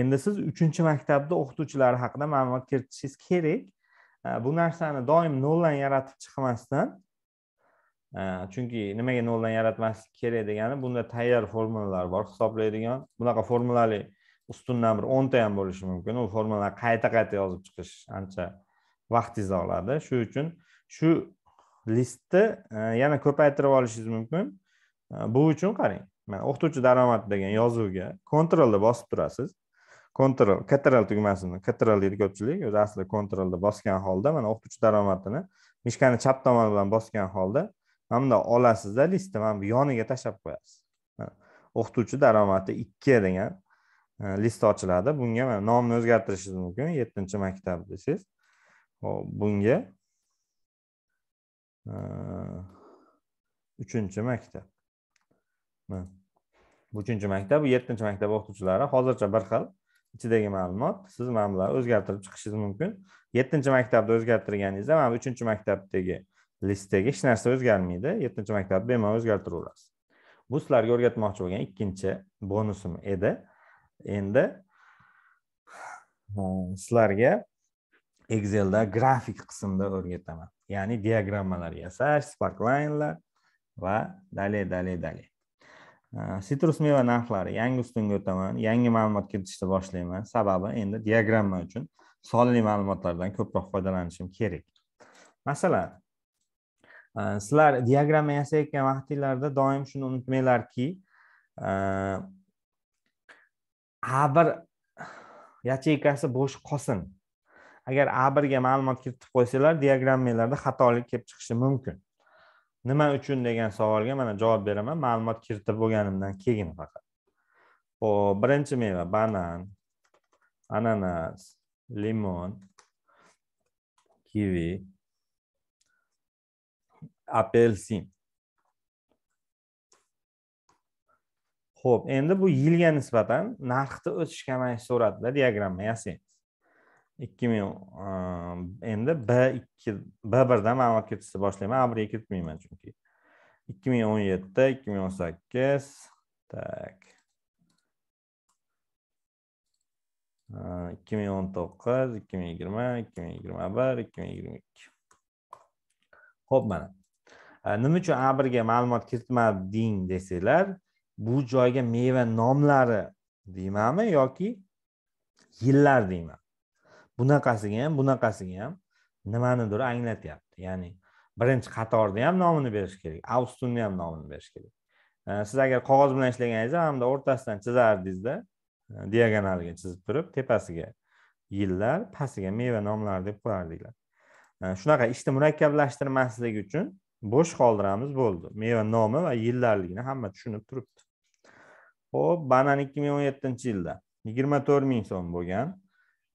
endi siz uchinchi maktabni o'qituvchilari haqida ma'lumot kiritishingiz kerak e, bu narsani doim noldan yaratib chiqmasdan chunki nimaga noldan yaratmaslik kerak degani bunda tayyor formulalar bor hisoblaydigan bunaqa formulali ustundan bir o'nta ham bo'lishi mumkin u formulani qayta qayta yozib chiqish ancha vaqtingizni oladi shu uchun shu listni e, yana ko'paytirib olishingiz mumkin e, bu uchun qarang mana o'qituvchi daromadi degan yozuvga kontrolni bosib turasiz kontrol kattaral tugmasini ctrl deydi ko'pchilik o'zi aslida kontrolni bosgan holda mana o'qituvchi daromadini mishkani chap tomoni bilan bosgan holda mana bundoq olasizda listni mana bu yoniga tashlab qo'yasiz o'qituvchi daromadi ikki degan list ochiladi bunga mana nomni o'zgartirishingiz mumkin yettinchi maktab desangiz bunga uchinchi maktab bu uchinchi maktab bu yettinchi maktab o'qituvchilari hozircha bir xil ichidagi ma'lumot siz mana bularni o'zgartirib chiqishingiz mumkin yettinchi maktabni o'zgartirganingizda mana bu uchinchi maktabdagi listaga hech narsa o'zgarmaydi yettinchi maktabni bemalol o'zgartiraverasiz bu sizlarga o'rgatmoqchi bo'lgan ikkinchi bonusim edi endi sizlarga excelda grafik qismda o'rgataman ya'ni diagrammalar yasash sparklinelar va daley daley daley sitrus meva narxlari yangi ustunga o'taman yangi ma'lumot kiritishni boshlayman sababi endi diagramma uchun sonli ma'lumotlardan ko'proq foydalanishim kerak masalan sizlar diagramma yasayotgan vaqtinglarda doim shuni unutmanglarki e, a bir yacheykasi bo'sh qolsin agar a birga ma'lumot kiritib qo'ysanglar diagrammalarda xatolik kelib chiqishi mumkin nima uchun degan savolga mana javob beraman ma'lumot kiritib bo'lganimdan keyin faqat ho'p birinchi meva banan ananas limon kivi sim. Xo'p, endi bu yilga nisbatan narxni o'sish kamayish suratida diagramma yasaymiz. 2000 ehm, endi B2 B1dan ma'lumot kiritishni boshlayman, A1 ga kiritmayman chunki. 2017, 2018. Tak. 2019, 2020, 2021, 2022. Xo'p, mana Э, nima uchun a birga ma'lumot kiritmading desanglar bu joyga meva nomlari deymanmi yoki yillar deyman bunaqasiga ham bunaqasiga ham nimanidir anglatyapti ya'ni birinchi qatorni ham nomini berish kerak a ustunni ham nomini berish kerak э, siz agar qog'oz bilan ishlaganingizda hamda o'rtasidan chizardingizda э, diagonalga chizib turib tepasiga yillar pastiga meva nomlari deb qo'yardinglar shunaqa ishni murakkablashtirmasligi uchun bo'sh qoldiramiz bo'ldi meva nomi va yillarligini hamma tushunib turibdi ho'p banan ikki ming o'n yettinchi yilda yigirma to'rt ming so'm bo'lgan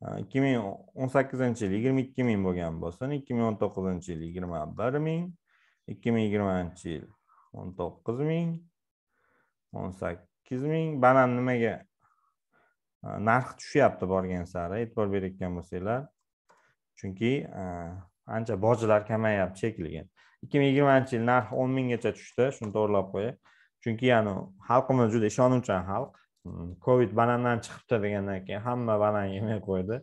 e, ikki ming o'n sakkizinchi yil yigirma ikki ming bo'lgan bo'lsin ikki ming o'n to'qqizinchi yil yigirma bir ming ikki ming yigirmanchi yil o'n to'qqiz ming o'n sakkiz ming banan nimaga e, narxi tushyapti borgan sari e'tibor berayotgan bo'lsanglar chunki e, ancha bojlar kamayyapti shekilli ikki ming yigirmanchi yil narx o'n minggacha tushdi shuni to'g'irlab qo'yay chunki ya'ni xalqimiz juda ishonuvchan xalq mm, covid banandan chiqibdi degandan keyin hamma banan yemay qo'ydi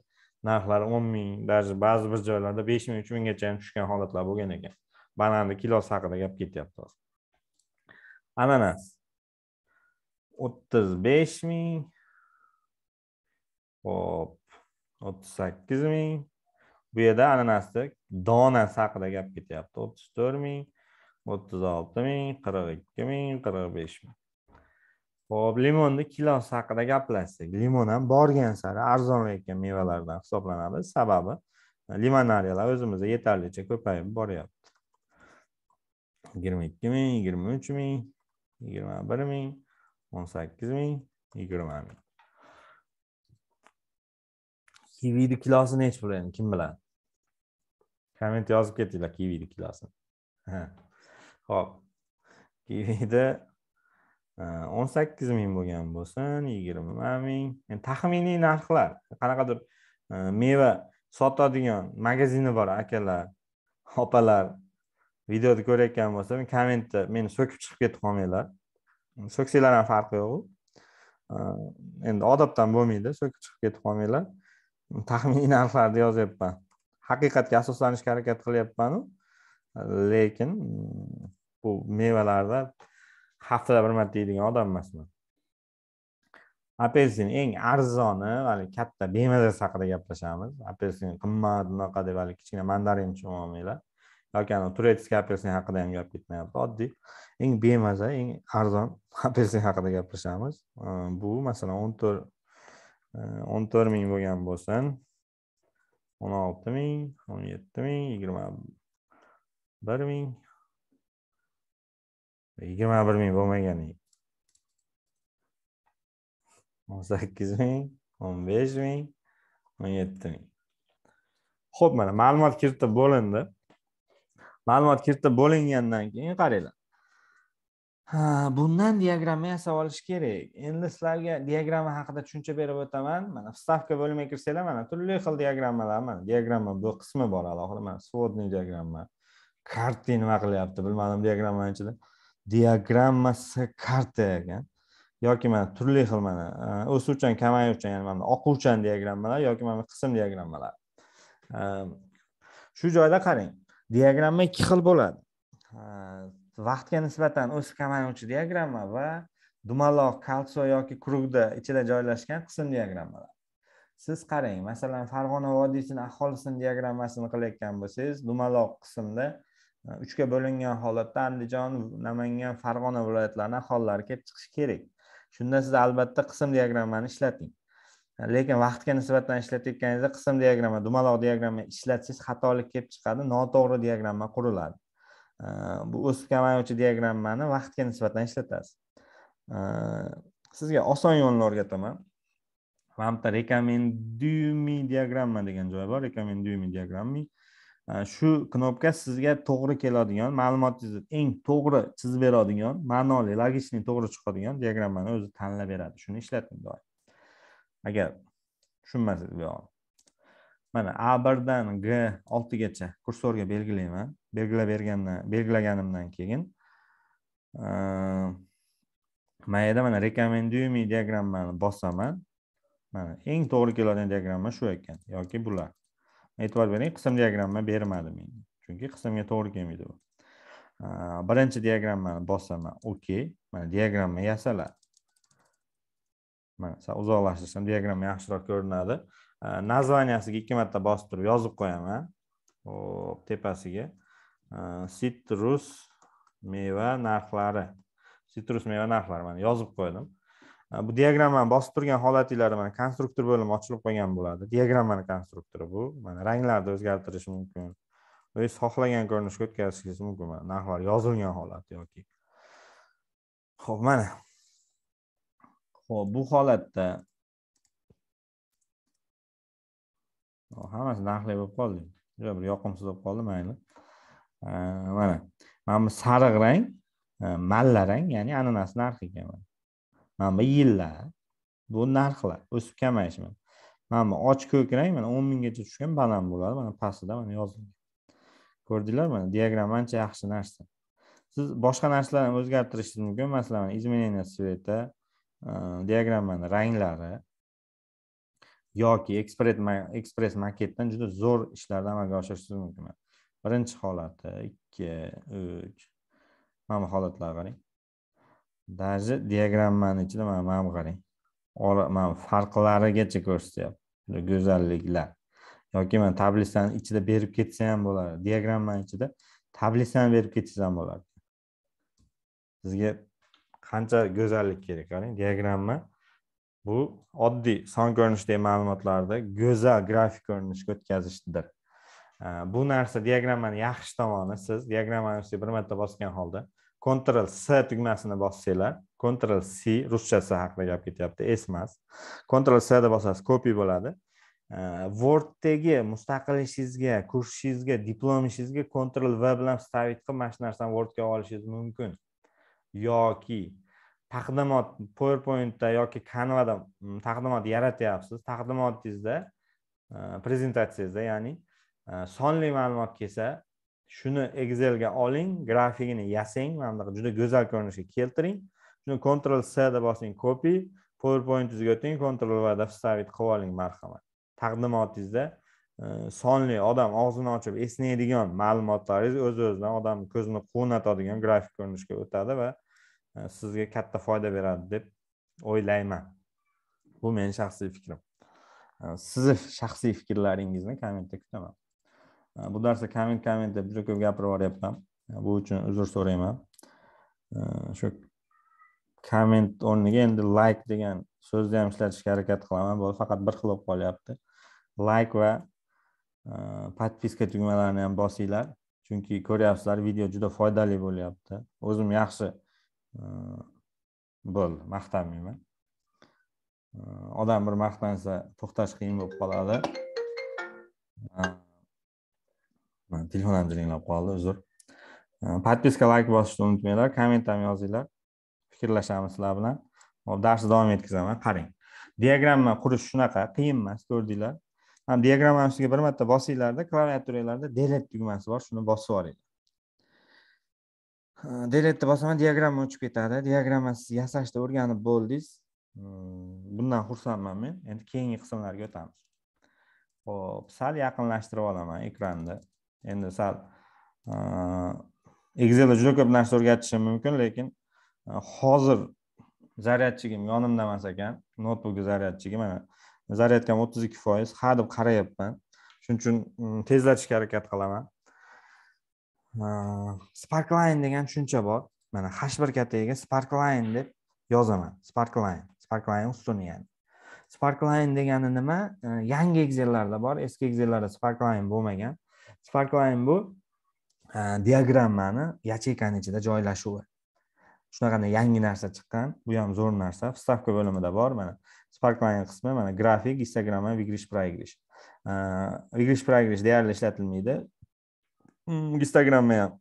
narxlar o'n ming даже ba'zi bir joylarda besh ming uch minggacha ham tushgan holatlar bo'lgan ekan bananni kilosi haqida gap ketyapti hozir ananas o'ttiz besh ming hop o'ttiz sakkiz ming bu yerda ananasni donasi haqida gap ketyapti o'ttiz to'rt ming o'ttiz olti ming qirq ikki ming qirq besh ming ho'p limonni kilosi haqida gaplashsak limon ham borgan sari arzonlayotgan mevalardan hisoblanadi sababi limonariyalar o'zimizda yetarlicha ko'payib boryapti yigirma ikki ming yigirma uch ming yigirma bir ming o'n sakkiz ming yigirma ming kivini kilosi nechi pul endi kim biladi komment yozib ketinglar kiviniklasini ho'p kivida ah, o'n sakkiz ming bo'lgan bo'lsin yigirma ming yani taxminiy narxlar qanaqadir ah, meva sotadigan magazini bor akalar opalar videoni ko'rayotgan bo'lsa kommentda meni so'kib chiqib ketib qolmanglar so'ksanglar ham farqi yo'q ah, endi odobdan bo'lmaydi so'kib chiqib ketib qolmanglar taxminiy narxlarni yozyapman haqiqatga asoslanishga harakat qilyapmanu lekin mm, bu mevalarda haftada bir marta yeydigan odam emasman apelsin eng arzoni haligi katta bemazasi haqida gaplashamiz apelsin qimmat unaqa deb haligi kichkina mandarin tushunolmanglar yoki ani turetskiy apelsin haqida ham gap ketmayapti oddiy eng bemaza eng arzon apelsin haqida gaplashamiz ehm, bu masalan o'n to'rt ehm, o'n to'rt ming bo'lgan bo'lsin o'n olti ming o'n yetti ming yigirma bir ming yigirma bir ming bo'lmagan o'n sakkiz ming o'n besh ming o'n yetti ming ho'p mana ma'lumot kiritib bo'lindi ma'lumot kiritib bo'lingandan keyin qaranglar ha bundan diagramma yasab olish kerak endi sizlarga diagramma haqida tushuncha berib o'taman mana stavka bo'limiga kirsanglar mana turli xil diagrammalar mana diagramma bu qismi bor alohida mana сводный diagramma karta nima qilyapti bilmadim diagrammani ichida diagrammasi karta ekan yoki mana turli xil mana e, o'suvchan kamayuvchan ya'ni mana oquvchan diagrammalar yoki mana qism diagrammalar e, shu joyda qarang diagramma ikki xil bo'ladi vaqtga nisbatan o'sib kamayuvchi diagramma va dumaloq kalsio yoki krugda ichida joylashgan qism diagrammalar siz qarang masalan farg'ona vodiysini aholisini diagrammasini qilayotgan bo'lsangiz dumaloq qismda e, uchga bo'lingan holatda andijon namangan farg'ona viloyatlarini aholilari kelib chiqishi kerak shunda siz albatta qism diagrammani ishlating lekin vaqtga nisbatan ishlatayotganingizda qism diagramma dumaloq diagramma ishlatsangiz xatolik kelib chiqadi noto'g'ri diagramma quriladi bu o'sib kamayuvchi diagrammani vaqtga nisbatan ishlatasiz sizga oson yo'lni o'rgataman mana bitta rekomendumi diagramma degan joy bor rekomendumi diagrammi shu knopka sizga to'g'ri keladigan ma'lumotingizni eng to'g'ri chizib beradigan ma'noli logichniy to'g'ri chiqadigan diagrammani o'zi tanlab beradi shuni ishlating doim agar tushunmasangiz bu mana a birdan g oltigacha kursorga belgilayman belgilab bergandan belgilaganimdan keyin mana yerda mana rekomenduyumiy diagrammani bosaman mana eng to'g'ri keladigan diagramma shu ekan yoki bular e'tibor bering qism diagramma bermadi menga chunki qismga to'g'ri kelmaydi bu birinchi diagrammani bosaman okey mana diagramma yasaladi mana sal uzoqlashtirsam diagramma yaxshiroq ko'rinadi названiyasiga ikki marta bosib turib yozib qo'yaman hop tepasiga sitrus meva narxlari sitrus meva narxlari mana yozib qo'ydim bu diagrammani bosib turgan holatinglarda mana konstruktor bo'limi ochilib qolgan bo'ladi diagrammani konstruktori bu mana ranglarni o'zgartirish mumkin o'zingiz xohlagan ko'rinishga o'tkazishingiz mumkin mana narxlar yozilgan holat yoki ho'p mana ho'p bu holatda hammasi narxli bo'lib qoldi juda bir yoqimsiz bo'lib qoldi mayli mana mana bu sariq rang e, malla rang ya'ni ananas narxi ekan mana bu yillar bu narxlar o'sib kamayishi mana bu och ko'k rang mana o'n minggacha tushgan banan bo'ladi mana pastida mana yozilgan ko'rdinglar mana diagramma ancha yaxshi narsa siz boshqa narsalarni o'zgartirishingiz mumkin masalan izменение sveta e, diagrammani ranglari yoki ekspress ekspress maketdan juda zo'r ishlarni amalga oshirishingiz mumkin birinchi holati ikki uch mana bu holatlarni qarang даже diagrammani ichida mana mana bu qarang mana farqlarigacha ko'rsatyapti go'zalliklar yoki mana tablitsani ichida berib ketsa ham bo'ladi diagrammani ichida tablitsani berib ketsangiz ham bo'ladi sizga qancha go'zallik kerak qarang diagramma bu oddiy son ko'rinishidagi ma'lumotlarni go'zal grafik ko'rinishga o'tkazishdir bu narsa diagrammani yaxshi tomoni siz diagrammani ustiga bir marta bosgan holda Ctrl S tugmasini bossanglar, Ctrl C ruschasi haqida gap ketyapti, S emas. Ctrl C ni bosasiz, copy bo'ladi. Word'dagi mustaqil ishingizga, kursingizga, diplom ishingizga Ctrl V bilan stavit qilib, mana shu narsani Word'ga olishingiz mumkin. yoki taqdimot powerpointda yoki kanvada mm, taqdimot yaratyapsiz taqdimotingizda e, prezentatsiyangizda ya'ni e, sonli ma'lumot kelsa shuni excelga oling grafigini yasang mana bunaqa juda go'zal ko'rinishga keltiring shuni control s da bosing copy powerpointingizga o'ting control v da вставить qilib oling marhamat taqdimotingizda e, sonli odam og'zini ochib esnaydigan ma'lumotlaringiz o'z o'zidan odamni ko'zini quvnatadigan grafik ko'rinishga o'tadi va E, sizga katta foyda beradi deb o'ylayman bu meni shaxsiy fikrim e, sizni shaxsiy fikrlaringizni kommentda kutaman e, bu darsda komment komment deb juda ko'p gapirib yuboryapman bu uchun uzr so'rayman shu komment o'rniga endi like degan so'zni ham ishlatishga harakat qilaman bu faqat bir xil bo'lib qolyapti like va подписка tugmalarini ham bosinglar chunki ko'ryapsizlar video juda foydali bo'lyapti o'zim yaxshi bo'ldi maqtanmayman odam bir maqtansa to'xtash qiyin bo'lib qoladi telefon ham jiringlab qoldi uzr подписка like bosishni unutmanglar komment ham yozinglar fikrlashamiz sizlar bilan hop darsni davom etkazaman qarang diagramma qurish shunaqa qiyin emas ko'rdinglar diagrammani ustiga bir marta bosinglarda klaviaturalarda delet tugmasi bor shuni bosib yuboringlar deletni bosaman diagramma uchib ketadi diagrammasiz yasashni o'rganib bo'ldingiz bundan xursandman men endi keyingi qismlarga o'tamiz ho'p sal yaqinlashtirib olaman ekranni endi sal excelda juda ko'p narsa o'rgatishim mumkin lekin hozir zaryadchigim yonimda emas ekan noutbukni zaryadchigi mana zaryadkam o'ttiz ikki foiz ha deb qarayapman shuning uchun tezlatishga harakat qilaman sparkline degan tushuncha bor mana h bir kattaga sparkline deb yozaman sparkline sparkline ustuni ya'ni sparkline degani nima yangi excellarda bor eski excellarda sparkline bo'lmagan sparkline bu diagrammani yacheykani ichida joylashuvi shunaqa yangi narsa chiqqan bu ham zo'r narsa вставка bo'limida bor mana sparkline qismi mana grafik instagram va vigrish proigrish vigrish proigrish deyarli ishlatilmaydi Hmm, instagramni ham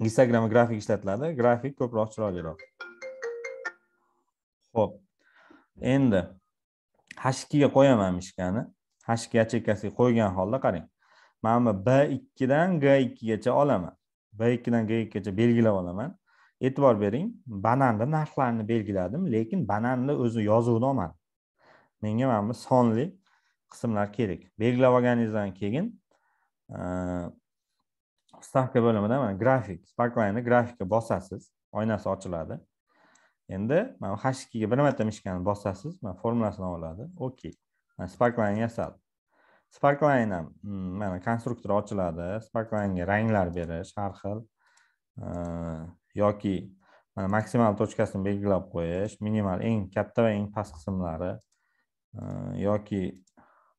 instagram grafik ishlatiladi grafik ko'proq chiroyliroq ho'p endi hashkiga qo'yaman mishkani hashki yachekkasiga qo'ygan holda qarang mana bu b ikkidan g ikkigacha olaman b ikkidan g ikkigacha belgilab olaman e'tibor bering bananni narxlarini belgiladim lekin bananni o'zi yozuvini olmadim menga mana bu sonli qismlar kerak belgilab olganingizdan keyin stavka bo'limida mana grafik sparkline'ni grafikka bosasiz oynasi ochiladi endi mana h ikkiga bir marta mishkani bosasiz mana formulasini oladi okey mana sparkline yasadi sparkline ham hmm, mana konstruktor ochiladi sparklinega ranglar berish har xil yoki mana maksimal tochkasini belgilab qo'yish minimal eng katta va eng past qismlari yoki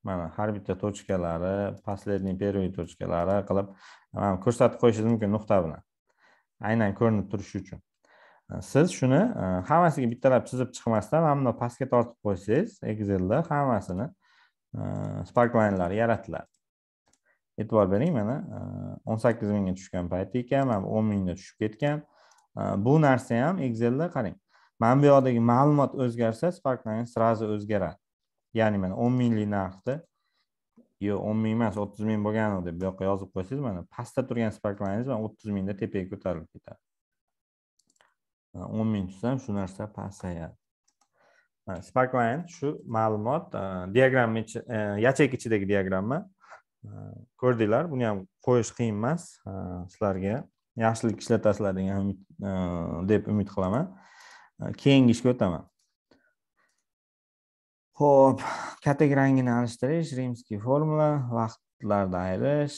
mana har bitta tochkalari последний первый tochkalari qilib ko'rsatib qo'yishingiz mumkin nuqta bilan aynan ko'rinib turishi uchun siz shuni e, hammasiga bittalab chizib chiqmasdan mana bundoq pastga tortib qo'ysangiz excelda hammasini e, sparklinelar yaratiladi e'tibor bering mana e, o'n sakkiz mingga tushgan payti ekan mana o'n mingga tushib ketgan bu narsa ham excelda qarang mana bu yoqdagi ma'lumot o'zgarsa sparkline srazi o'zgaradi ya'ni mana o'n minglik narxda yo'q o'n ming emas o'ttiz ming bo'lganu deb bu yoqqa yozib qo'ysangiz mana pastda turgan sparklingiz mana o'ttiz mingda tepaga ko'tarilib ketadi o'n ming tushsam shu narsa pasayadi sparkline shu ma'lumot e, diagramma e, yacheyka ichidagi diagramma e, ko'rdinglar buni ham qo'yish qiyin emas sizlarga yaxshilik ishlatasizlar degan deb umid qilaman keyingi ishga o'taman ho'p katak rangini alishtirish rimskiy formula, vaqtlarda ayirish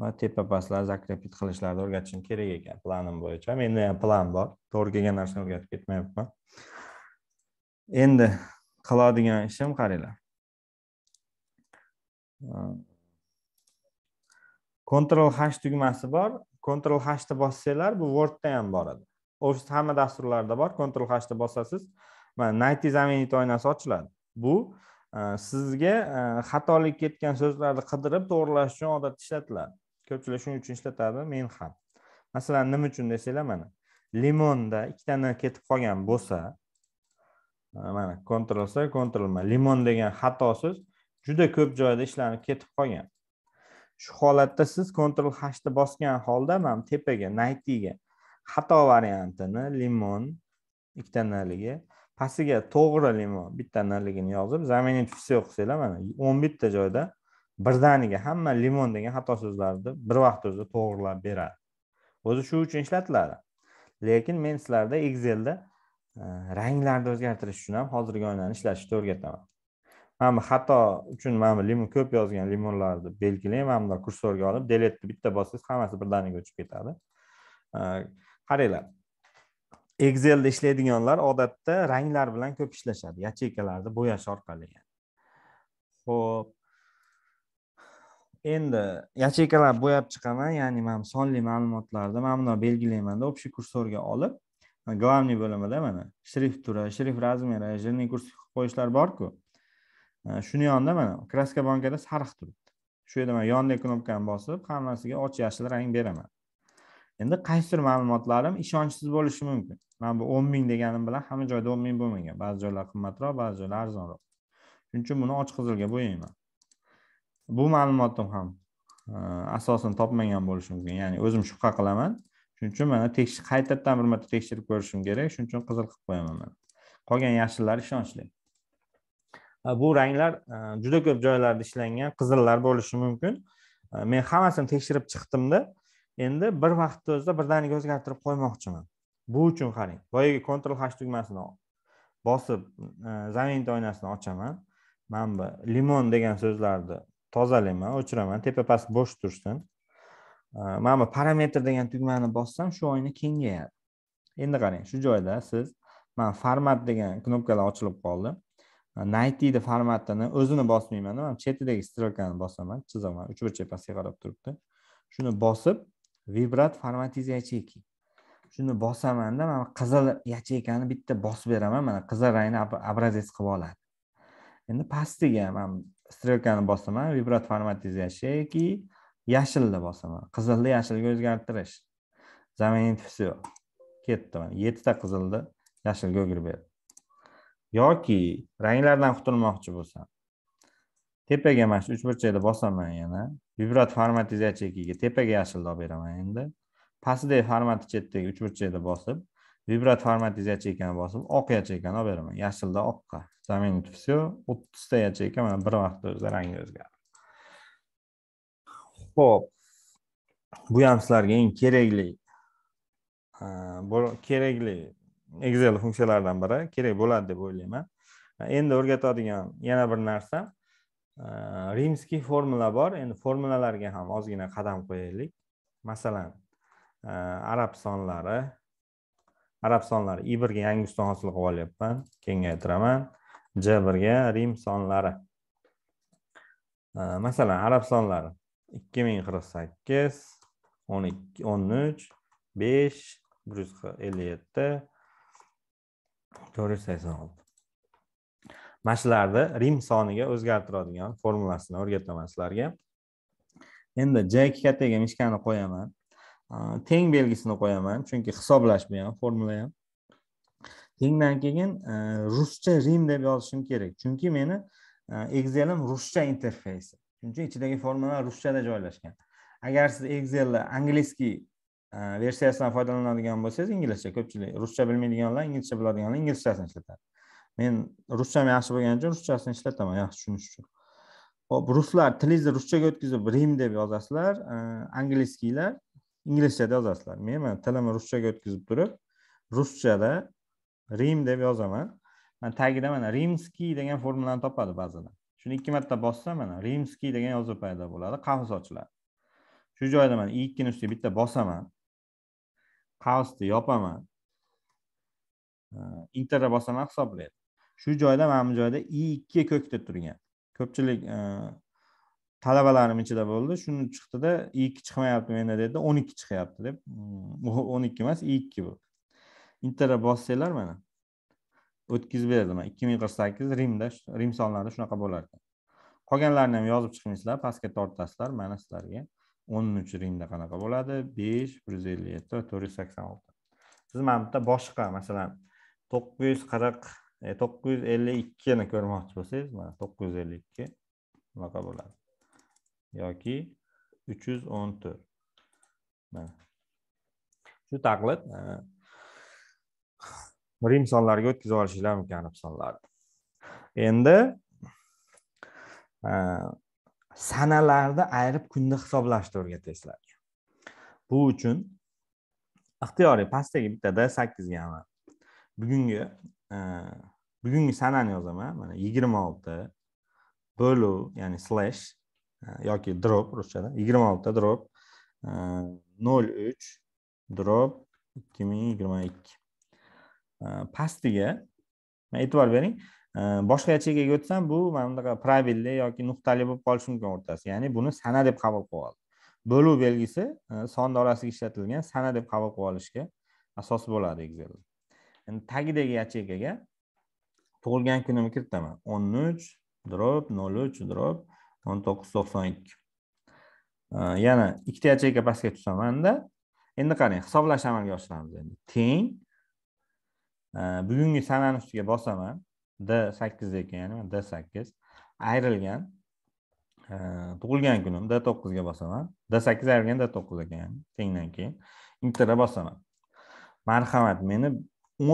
va tepa pastlar zakrepit qilishlarni o'rgatishim kerak ekan planim bo'yicha. Menda ham plan bor. To'g'ri kelgan narsani o'rgatib ketmayapman. Endi qiladigan ishim qaranglar. Ctrl H tugmasi bor. Ctrl H ni bossanglar, bu Wordda ham boradi. ofis hamma dasturlarda bor. Ctrl H ni bosasiz, naytli zamini toynasi ochiladi bu e, sizga e, xatolik ketgan so'zlarni qidirib to'g'rilash uchun odatda ishlatiladi ko'pchilik shuning uchun ishlatadi men ham masalan nima uchun desanglar mana limonda ikkita n ketib qolgan bo'lsa e, mana kontrol c kontrol m limon degan xato so'z juda ko'p joyda ishlanib ketib qolgan shu holatda siz kontrol hashni bosgan holda mana tepaga naytiga xato variantini limon ikkita nligi pastiga to'g'ri limon bitta analigini yozib заменить все qilsanglar mana o'n bitta joyda birdaniga hamma limon degan xato so'zlarni bir vaqtni o'zida to'g'irlab beradi o'zi shu uchun ishlatiladi lekin men sizlarga excelda e, ranglarni o'zgartirish uchun ham hozirgi oynani ishlatishni o'rgataman mana bu xato uchun mana bu limon ko'p yozgan limonlarni belgilang mana bundoq kursorga olib deletni bitta bossangiz hammasi birdaniga o'chib ketadi e, qaranglar excelda ishlaydiganlar odatda ranglar bilan ko'p ishlashadi yacheykalarni bo'yash orqali ho'p endi yacheykalar bo'yab chiqaman ya'ni mana sonli ma'lumotlarni mana buni belgilaymanda общий kursorga olib главный bo'limida mana shrift turi shrift razmeri жирный kurs qo'yishlar borku э, shuni yonida mana kraska bankada sariq turibdi shu yerda man yonidagi knopkani bosib hammasiga och yashil rang beraman endi qaysidir ma'lumotlarim ishonchsiz bo'lishi mumkin mana bu o'n ming deganim bilan hamma joyda o'n ming bo'lmagan ba'zi joylar qimmatroq ba'zi joylar arzonroq shuning uchun buni och qizilga bo'yayman bu ma'lumotim ham e, asosini topmagan bo'lishi mumkin ya'ni o'zim shubha qilaman shuning uchun mana tekshir qaytadan bir marta tekshirib ko'rishim kerak shuning uchun qizil qilib qo'yaman man qolgan yashillar ishonchli e, bu ranglar e, juda ko'p joylarda ishlangan qizillar bo'lishi mumkin men hammasini tekshirib chiqdimda endi bir vaqtni o'zida birdaniga o'zgartirib qo'ymoqchiman bu uchun qarang boyagi control h tugmasini bosib e, zamin oynasini ochaman mana bu limon degan so'zlarni tozalayman o'chiraman tepa past bo'sh tursin e, mana bu parametr degan tugmani bossam shu oyna kengayadi endi qarang shu joyda siz man format degan knopkalar ochilib qoldi e, nightni formatini o'zini bosmaymanda man chetidagi strelkani bosaman chizaman uch burchak pastga qarab turibdi shuni bosib vibrat formatiz ячейки shuni bosamanda mana qizil yacheykani bitta bosib beraman mana qizil rangni образец qilib oladi endi pastiga man strelkani bosaman vibrat formatiz yasheyki yashilni bosaman qizilni yashilga o'zgartirish заменить все ketdi mana yettita qizilni yashilga o'girib berdi yoki ranglardan qutulmoqchi bo'lsam tepaga mana shu burchakni bosaman yana vibrat formatiz yacheykaga tepaga yashilni olib beraman endi pastidagi formati chetdagi uchburchakda bosib vibrat formatingiz yacheykani bosib oq yacheykani olib beraman yashildan oqqa заменить все o'ttizta yacheyka mana bir vaqtda o'zida rangi o'zgardi ho'p bu ham sizlarga eng kerakli e, kerakli excel funksiyalaridan biri kerak bo'ladi deb o'ylayman endi o'rgatadigan yana bir narsa e, rimskiy formula bor endi formulalarga ham ozgina qadam qo'yaylik masalan arab э, sonlari arab sonlari i birga yangi ustun hosil qilib olyapman kengaytiraman j birga rim sonlari э, masalan arab sonlari ikki ming qirq sakkiz o'n ikki o'n uch besh bir yuz ellik yetti to'rt yuz sakson olti mana shularni rim soniga o'zgartiradigan formulasini o'rgataman sizlarga endi j kattaga mishkani qo'yaman teng belgisini qo'yaman chunki hisoblash bu ham formula ham tengdan keyin e, ruscha rim deb yozishim kerak chunki meni e, excelim ruscha interfeysi shuning uchun ichidagi formulalar ruschada joylashgan agar siz excelni angliskiy e, versiyasidan foydalanadigan bo'lsangiz inglizcha ko'pchilik ruscha bilmaydiganlar inglizcha biladiganlar inglizchasini ishlatadi men ruscham yaxshi bo'lgani uchun ruschasini ishlataman yaxshi tushunish uchun ho'p ruslar tilingizni ruschaga o'tkazib rim deb yozasizlar angliskiylar inglizchada yozasizlar men mana tilimni ruschaga o'tkazib turib ruschada rim deb yozaman mana tagida mana rimskiy degan formulani topadi ba'zida shuni ikki marta bossa mana rimskiy degan yozuv paydo bo'ladi qavs ochiladi shu joyda mana i ikkini ustiga bitta bosaman qavsni yopaman interda bosaman hisoblaydi shu joyda mana bu joyda i ikki ko'kda turgan ko'pchilik e, talabalarim ichida bo'ldi shuni chiqdida i ikki chiqmayapti menda dedi o'n ikki chiqyapti deb mm, o'n ikki emas i ikki bu interga bossanglar mana o'tkazib berdi mana ikki ming qirq sakkiz rimda rim sonlari shunaqa bo'lar ekan qolganlarini ham yozib chiqmaysizlar pastga tortasizlar mana sizlarga o'n uch rimda qanaqa bo'ladi besh bir yuz ellik yetti va to'rt yuz sakson olti siz mana bitta boshqa masalan to'qqiz yuz qirq e, to'qqiz yuz ellik ikkini ko'rmoqchi bo'lsangiz mana to'qqiz yuz ellik ikki bunaqa bo'ladi yoki 314. mana shu taqlid rim sonlariga o'tkazib olishinglar mumkin aniq sonlarni. endi sanalarni ayirib kunni hisoblashni o'rgatasizlar bu uchun ixtiyoriy pastdagi bittada sakkizga ham bugungi bugungi sanani yozaman mana 26 bo'luv ya'ni slash yoki drop ruschada yigirma olti drop nol uch drop ikki ming yigirma ikki pastiga e'tibor bering boshqaячейkaga o'tsam bu mana bunaqa правильный yoki nuqtali bo'lib qolishi mumkin o'rtasi ya'ni buni sana deb qabul qilib oldi bo'luv belgisi e, son dorasiga ishlatilgan sana deb qabul qilib olishga asos bo'ladi excel endi tagidagi yacheykaga tug'ilgan kunimni kiritaman o'n uch drop nol uch drop o'n to'qqiz to'qson ikki yana ikkita yacheyka pastga tusamanda endi qarang hisoblash amalga oshiramiz endi teng bugungi sanani ustiga bosaman d sakkiz ekan ya'ni d sakkiz ayrilgan tug'ilgan kunim d to'qqizga bosaman d sakkiz ayrilgan d to'qqiz ekan ya'ni tengdan keyin intera bosaman marhamat meni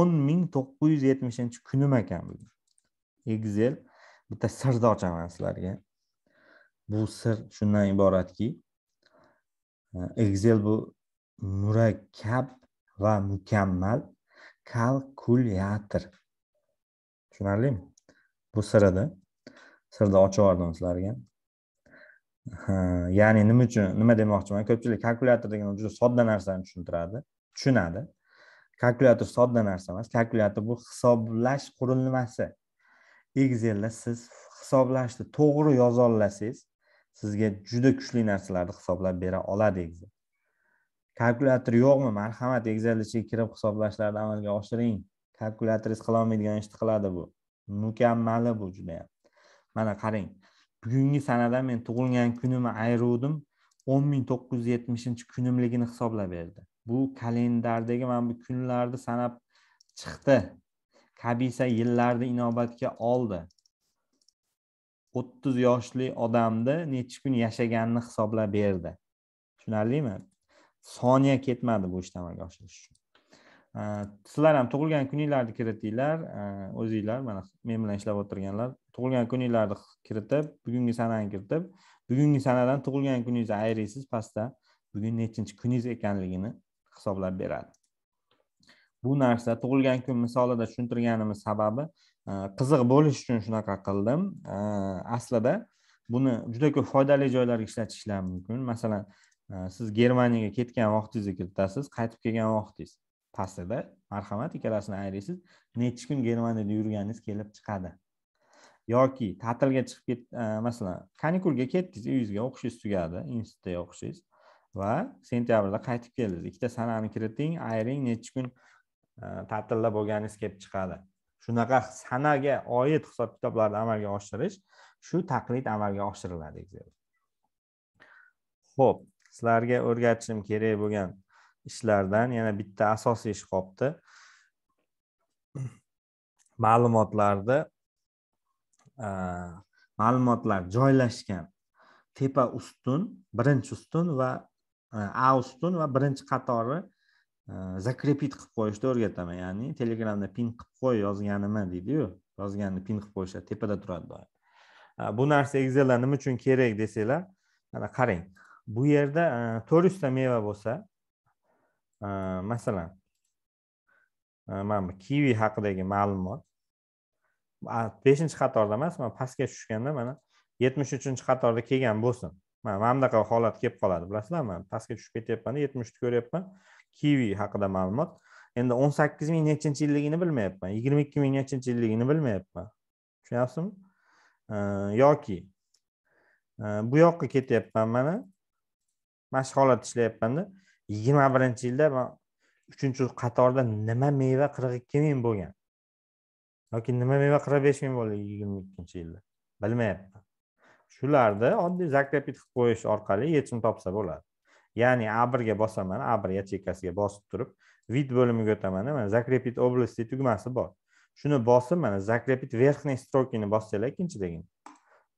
o'n ming to'qqiz yuz yetmishinchi kunim ekan bugun excel bitta sirni ochaman sizlarga bu sir shundan iboratki e, excel bu murakkab va mukammal kalkulyator tushunarlimi bu sirida sirni ochib yubordim sizlarga ya'ni nima uchun nima demoqchiman ko'pchilik kalkulyator degan juda sodda narsani tushuntiradi tushunadi kalkulyator sodda narsa emas kalkulyator bu hisoblash qurilmasi excelda siz hisoblashni to'g'ri yoza sizga juda kuchli narsalarni hisoblab bera oladi egza kalkulyator yo'qmi marhamat excel ichiga kirib hisoblashlarni amalga oshiring kalkulyatoriz qilolmaydigan ishni qiladi bu mukammali bu judayam mana qarang bugungi sanada men tug'ilgan kunimni ayiruvdim o'n ming to'qqiz yuz yetmishinchi kunimligini hisoblab berdi bu kalendardagi mana bu kunlarni sanab chiqdi kabisa yillarni inobatga oldi o'ttiz yoshli odamni necha kun yashaganini hisoblab berdi tushunarlimi soniya ketmadi bu ishni amalga oshirish uchun sizlar ham tug'ilgan kuninglarni kiritinglar o'zinglar mana men bilan ishlab o'tirganlar tug'ilgan kuninglarni kiritib bugungi sanani kiritib bugungi sanadan tug'ilgan kuningizni ayriysiz pastda bugun nechinchi kuningiz ekanligini hisoblab beradi bu narsa tug'ilgan kun misolida tushuntirganimiz sababi Э, qiziq bo'lish uchun shunaqa qildim э, aslida buni juda ko'p foydali joylarga ishlatishlar mumkin masalan e, siz germaniyaga ketgan vaqtingizni kiritasiz qaytib kelgan vaqtingiz pastida marhamat ikkalasini ayirasiz nechi kun germaniyada yurganingiz kelib chiqadi yoki ta'tilga chiqib ket e, masalan kanikulga ketdingiz uyingizga o'qishingiz tugadi institutda o'qishingiz va sentyabrda qaytib keldingiz ikkita sanani kiriting ayiring nechi kun e, ta'tilda bo'lganingiz kelib chiqadi shunaqa sanaga oid hisob kitoblarni amalga oshirish shu taqlid amalga oshiriladi ho'p sizlarga o'rgatishim kerak bo'lgan ishlardan yana bitta asosiy ish qolibdi ma'lumotlarni ma'lumotlar joylashgan tepa ustun birinchi ustun va a ustun va birinchi qatori zakrepit qilib qo'yishni o'rgataman ya'ni telegramda pin qilib qo'y yozganimni deydiyu yozganni pin qilib qo'yishadi tepada turadi doim э, bu narsa excelda nima uchun kerak desanglar mana qarang bu yerda э, to'rt yuzta meva bo'lsa э, masalan mana bu kivi haqidagi ma'lumot beshinchi qatorda emas mana pastga tushganda mana yetmish uchinchi qatorda kelgan bo'lsin mana mana bunaqa holat kelib qoladi bilasizlarmi pastga tushib yetmish uchni ko'ryapman kivi haqida ma'lumot endi o'n sakkiz ming nechinchi yilligini bilmayapman yigirma ikki ming nechinchi yilligini bilmayapman tushunyapsizmi yoki e, bu yoqqa ketyapman mana mana shu holatda ishlayapmanda yigirma birinchi yilda man uchinchi qatorda nima meva qirq ikki ming bo'lgan yoki nima meva qirq besh ming bo'lgan yigirma ikkinchi yilda bilmayapman shularni oddiy zakrepit qilib qo'yish orqali yechim topsa bo'ladi ya'ni a birga bosaman a bir yacheykasiga bosib turib vid bo'limiga o'taman mana zakrepit области tugmasi bor shuni bosib mana zakrepit верхний строкini bossanglar ikkinchidagini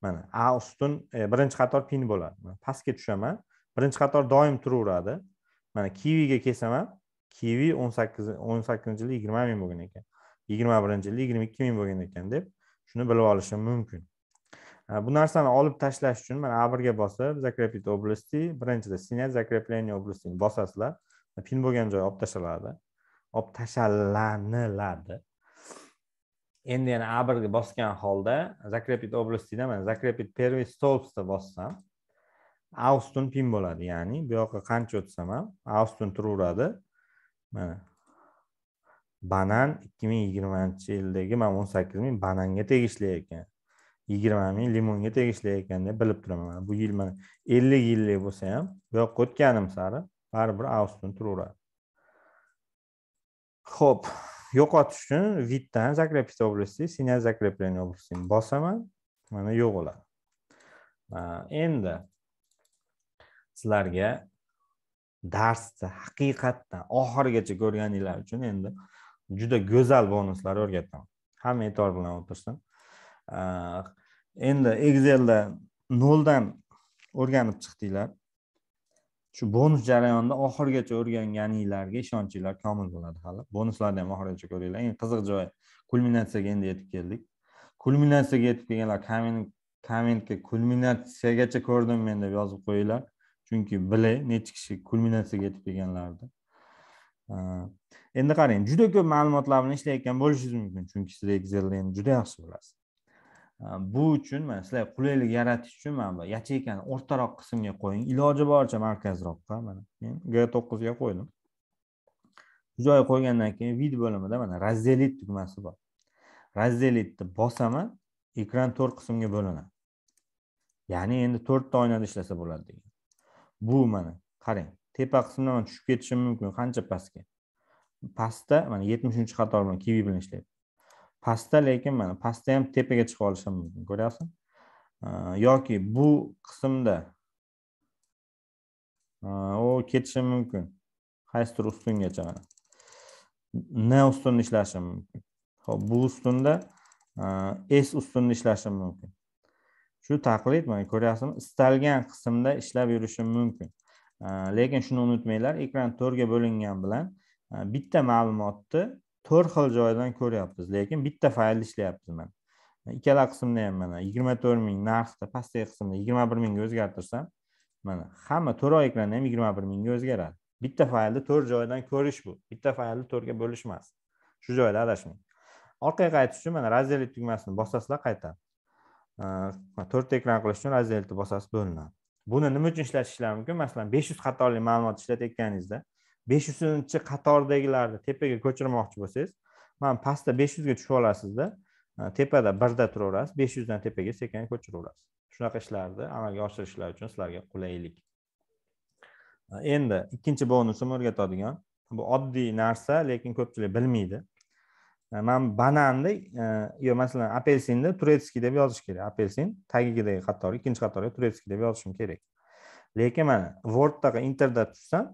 mana a ustun e, birinchi qator pin bo'ladi pastga tushaman birinchi qator doim turaveradi mana kiviga kelsaman kivi o'n sakkiz o'n sakkizinchi yil yigirma ming bo'lgan ekan yigirma birinchi yil yigirma ikki ming bo'lgan ekan deb shuni bilib olishim mumkin bu narsani olib tashlash uchun mana a birga bosib закрепить области birinchida снять закрепление области bosasizlar pin bo'lgan joyi olib tashlanadi olib tashlaniladi endi yana a birga bosgan holda закрепить областida mana закрепить первый столбsda bossam a ustun pin bo'ladi ya'ni bu yoqqa qancha o'tsam ham a ustun turaveradi mana banan ikki ming yigirmanchi yildagi mana o'n sakkiz ming bananga tegishli ekan yigirma ming limonga tegishli ekan deb bilib turaman bu yil mana ellik yillik bo'lsa ham bu yoqqa o'tganim sari baribir avstun turaveradi ho'p yo'qotish uchun vitdan закрепить области синяя закрепление областini bosaman mana yo'q bo'ladi endi sizlarga darsni haqiqatdan oxirigacha ko'rganinglar uchun endi juda go'zal bonuslar o'rgataman hamma e'tibor bilan o'tirsin Ah, endi excelda noldan o'rganib chiqdinglar shu bonus jarayonida oxirigacha o'rganganinglarga ishonchinglar komil bo'ladi hali bonuslarni ham oxirigacha ko'ringlar eng qiziq joyi kulminatsiyaga endi yetib keldik kulminatsiyaga yetib kelganlar kommentga kulminatsiyagacha ko'rdim men deb yozib qo'yinglar chunki bilay nechi kishi kulminatsiyaga yetib kelganlarni ah, endi qarang juda ko'p ma'lumotlar bilan ishlayotgan bo'lishingiz mumkin chunki siz excelni juda yaxshi bilasiz Э, bu uchun mana sizlarga qulaylik yaratish uchun mana bu yacheykani o'rtaroq qismga qo'ying iloji boricha markazroqqa mana men g to'qqizga qo'ydim shu joyga qo'ygandan keyin vid bo'limida mana razdelit tugmasi bor razdelitni bosaman ekran to'rt qismga bo'linadi ya'ni endi to'rtta oynada ishlasa bo'ladi degan bu mana qarang tepa qismdan tushib ketishim mumkin qancha pastga pastda mana yetmishinchi qator bilan kivi bilan ishlaydi pastda lekin mana pastda ham tepaga chiqib olishim mumkin ko'ryapsizmi yoki bu qismda u ketishi mumkin qaysidir ustungacha mana n ustunni ishlashi mumkin ho'p bu ustunda s ustunni ishlashi mumkin shu taqlid mana ko'ryapsizmi istalgan qismda ishlab yurishi mumkin lekin shuni unutmanglar ekran to'rtga bo'lingan bilan bitta ma'lumotni to'rt xil joydan ko'ryapmiz lekin bitta faylni ishlayapmiz mana ikkala qismni ham mana yigirma to'rt ming narxda pastdagi qismni yigirma bir mingga o'zgartirsam mana hamma to'rt ekranda ham yigirma bir mingga o'zgaradi bitta faylni to'rt joydan ko'rish bu bitta faylni to'rtga bo'lish emas shu joyda adashmang orqaga qaytish uchun mana razdelit tugmasini bosasizlar qaytadi to'rtta ekran qilish uchun razdelitni bosasiz bo'linadi buni nima uchun ishlatishlar mumkin masalan besh yuz xatolik ma'lumot ishlatayotganingizda besh yuzinchi qatordagilarni tepaga ko'chirmoqchi bo'lsangiz mana pastda besh yuzga tushib olasizda e, tepada birda turaverasiz besh yuzdan tepaga sekin ko'chiraverasiz shunaqa ishlarni amalga oshirishlar uchun sizlarga qulaylik e, endi ikkinchi bonusim o'rgatadigan bu oddiy narsa lekin ko'pchilik bilmaydi e, man bananni yo masalan apelsinni turetskiy deb yozish kerak apelsin tagidagi qatorga ikkinchi qatorga turetskiy deb yozishim kerak lekin mana wordda interda tushsam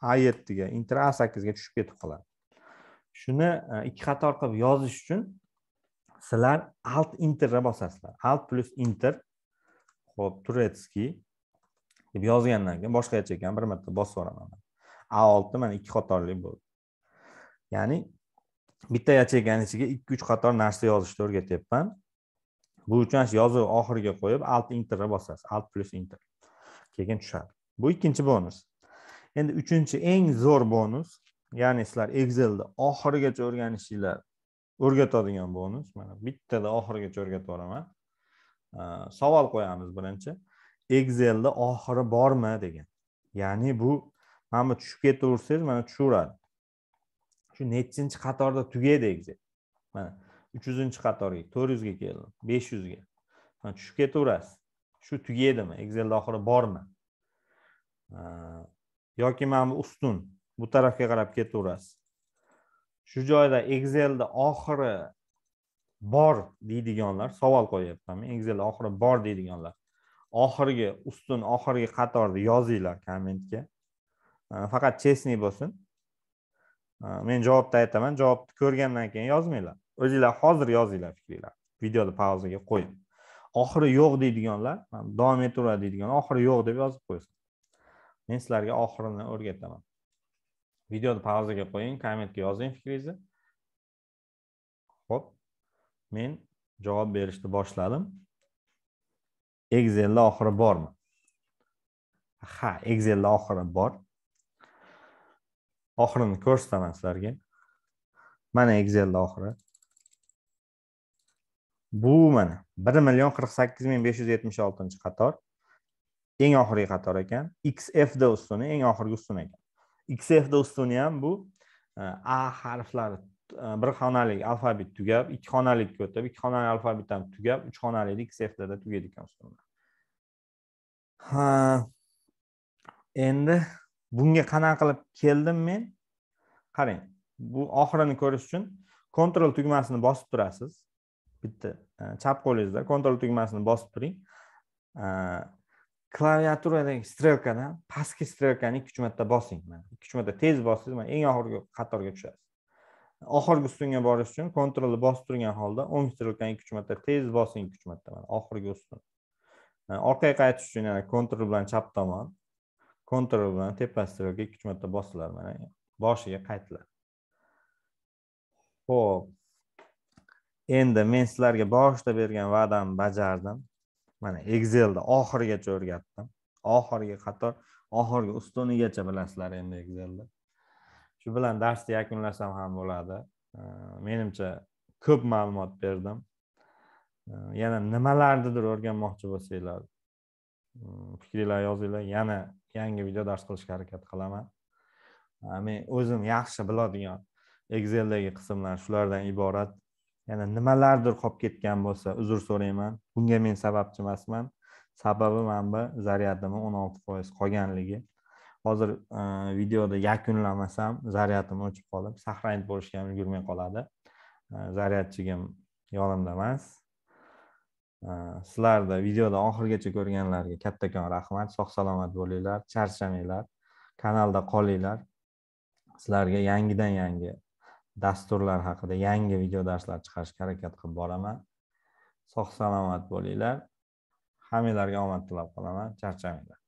a yettiga inter a sakkizga tushib ketib qoladi shuni e, ikki qator qilib yozish uchun sizlar alt interni bosasizlar alt plyus inter ho'p turetskiy deb yozgandan keyin boshqacha ekan bir marta bosib yuboraman a olti mana ikki qatorli bo'ldi ya'ni bitta yacheykani ichiga ikki uch qator narsa yozishni o'rgatyapman bu uchun yozuv oxiriga qo'yib alt interni bosasiz alt plyus inter keyin tushadi bu ikkinchi bonus endi uchinchi eng zo'r bonus ya'ni sizlar excelni oxirigacha o'rganishinglar o'rgatadigan bonus mana bittada oxirigacha o'rgatib yuboraman savol qo'yamiz birinchi excelni oxiri bormi degan ya'ni bu mana bu tushib ketaversangiz mana tushaveradi shu nechinchi qatorda tugaydi excel mana uch yuzinchi qatorga to'rt yuzga keldim besh yuzga tushib ketaverasiz shu tugaydimi excelni oxiri bormi yoki mana bu ustun bu tarafga qarab ketaverasiz shu joyda excelni oxiri bor deydiganlar savol qo'yyapman men oxiri bor deydiganlar oxirgi ustun oxirgi qatorni yozinglar kommentga faqat честный bo'lsin men javobni aytaman javobni ko'rgandan keyin yozmanglar o'zinglar hozir yozinglar fikringlarni videoni pauzaga qo'ying oxiri yo'q deydiganlar davom etaveradi deydigan oxiri yo'q deb yozib qo'ysin men sizlarga oxirini o'rgataman videoni pauzaga qo'ying kommentga yozing fikringizni ho'p men javob berishni boshladim excelni oxiri bormi ha excelni oxiri bor oxirini ko'rsataman sizlarga mana excelni oxiri bu mana bir million qirq sakkiz ming besh yuz yetmish oltinchi qator eng oxirgi qator ekan xfda ustuni eng oxirgi ustun ekan xfda ustuni ham bu e, a harflari e, bir xonalik alfabet tugab ikki xonalikka o'tib ikki xonalik alfabet ham tugab uch xonalik xfda tugaydi ekan ustunlar ha endi bunga qanaqa qilib keldim men qarang bu oxirini ko'rish uchun kontrol tugmasini bosib turasiz bitta e, chap qo'lingizda kontrol tugmasini bosib turing klaviaturadagi strelkadan pastki strelkani ikki uch marta bosing mana ikki uch marta tez bossangiz mana eng oxirgi qatorga tushasiz oxirgi ustunga borish uchun kontrolni bosib turgan holda o'ng strelkani ikki uch marta tez bosing ikki uch marta mana oxirgi ustun e, orqaga qaytish uchun yana kontrol bilan chap tomon kontrol bilan tepa strelka ikki uch marta bosilar mana boshiga qaytilar ho'p endi men sizlarga boshida bergan va'damni bajardim mana excelni oxirigacha o'rgatdim oxirgi qator oxirgi ustunigacha bilasizlar endi excelni shu bilan darsni yakunlasam ham bo'ladi menimcha ko'p ma'lumot berdim yana nimalarnidir o'rganmoqchi bo'lsanglar mm, fikringlarni yozinglar yana yangi video dars qilishga harakat qilaman men o'zim yaxshi biladigan exceldagi qismlar shulardan iborat yana nimalardir qolib ketgan bo'lsa uzr so'rayman bunga men sababchi emasman sababi manba zaryadimni o'n olti foiz qolganligi hozir e, videoda yakunlamasam zaryadim o'chib qolib сохранить bo'lishga ham ulgurmay qoladi e, zaryadchigim yonimda emas e, sizlarni videoda oxirigacha ko'rganlarga kattakon rahmat sog' salomat bo'linglar charchamanglar kanalda qolinglar sizlarga yangidan yangi dasturlar haqida yangi video darslar chiqarishga harakat qilib boraman sog' salomat bo'linglar hammanglarga omad tilab qolaman charchamanglar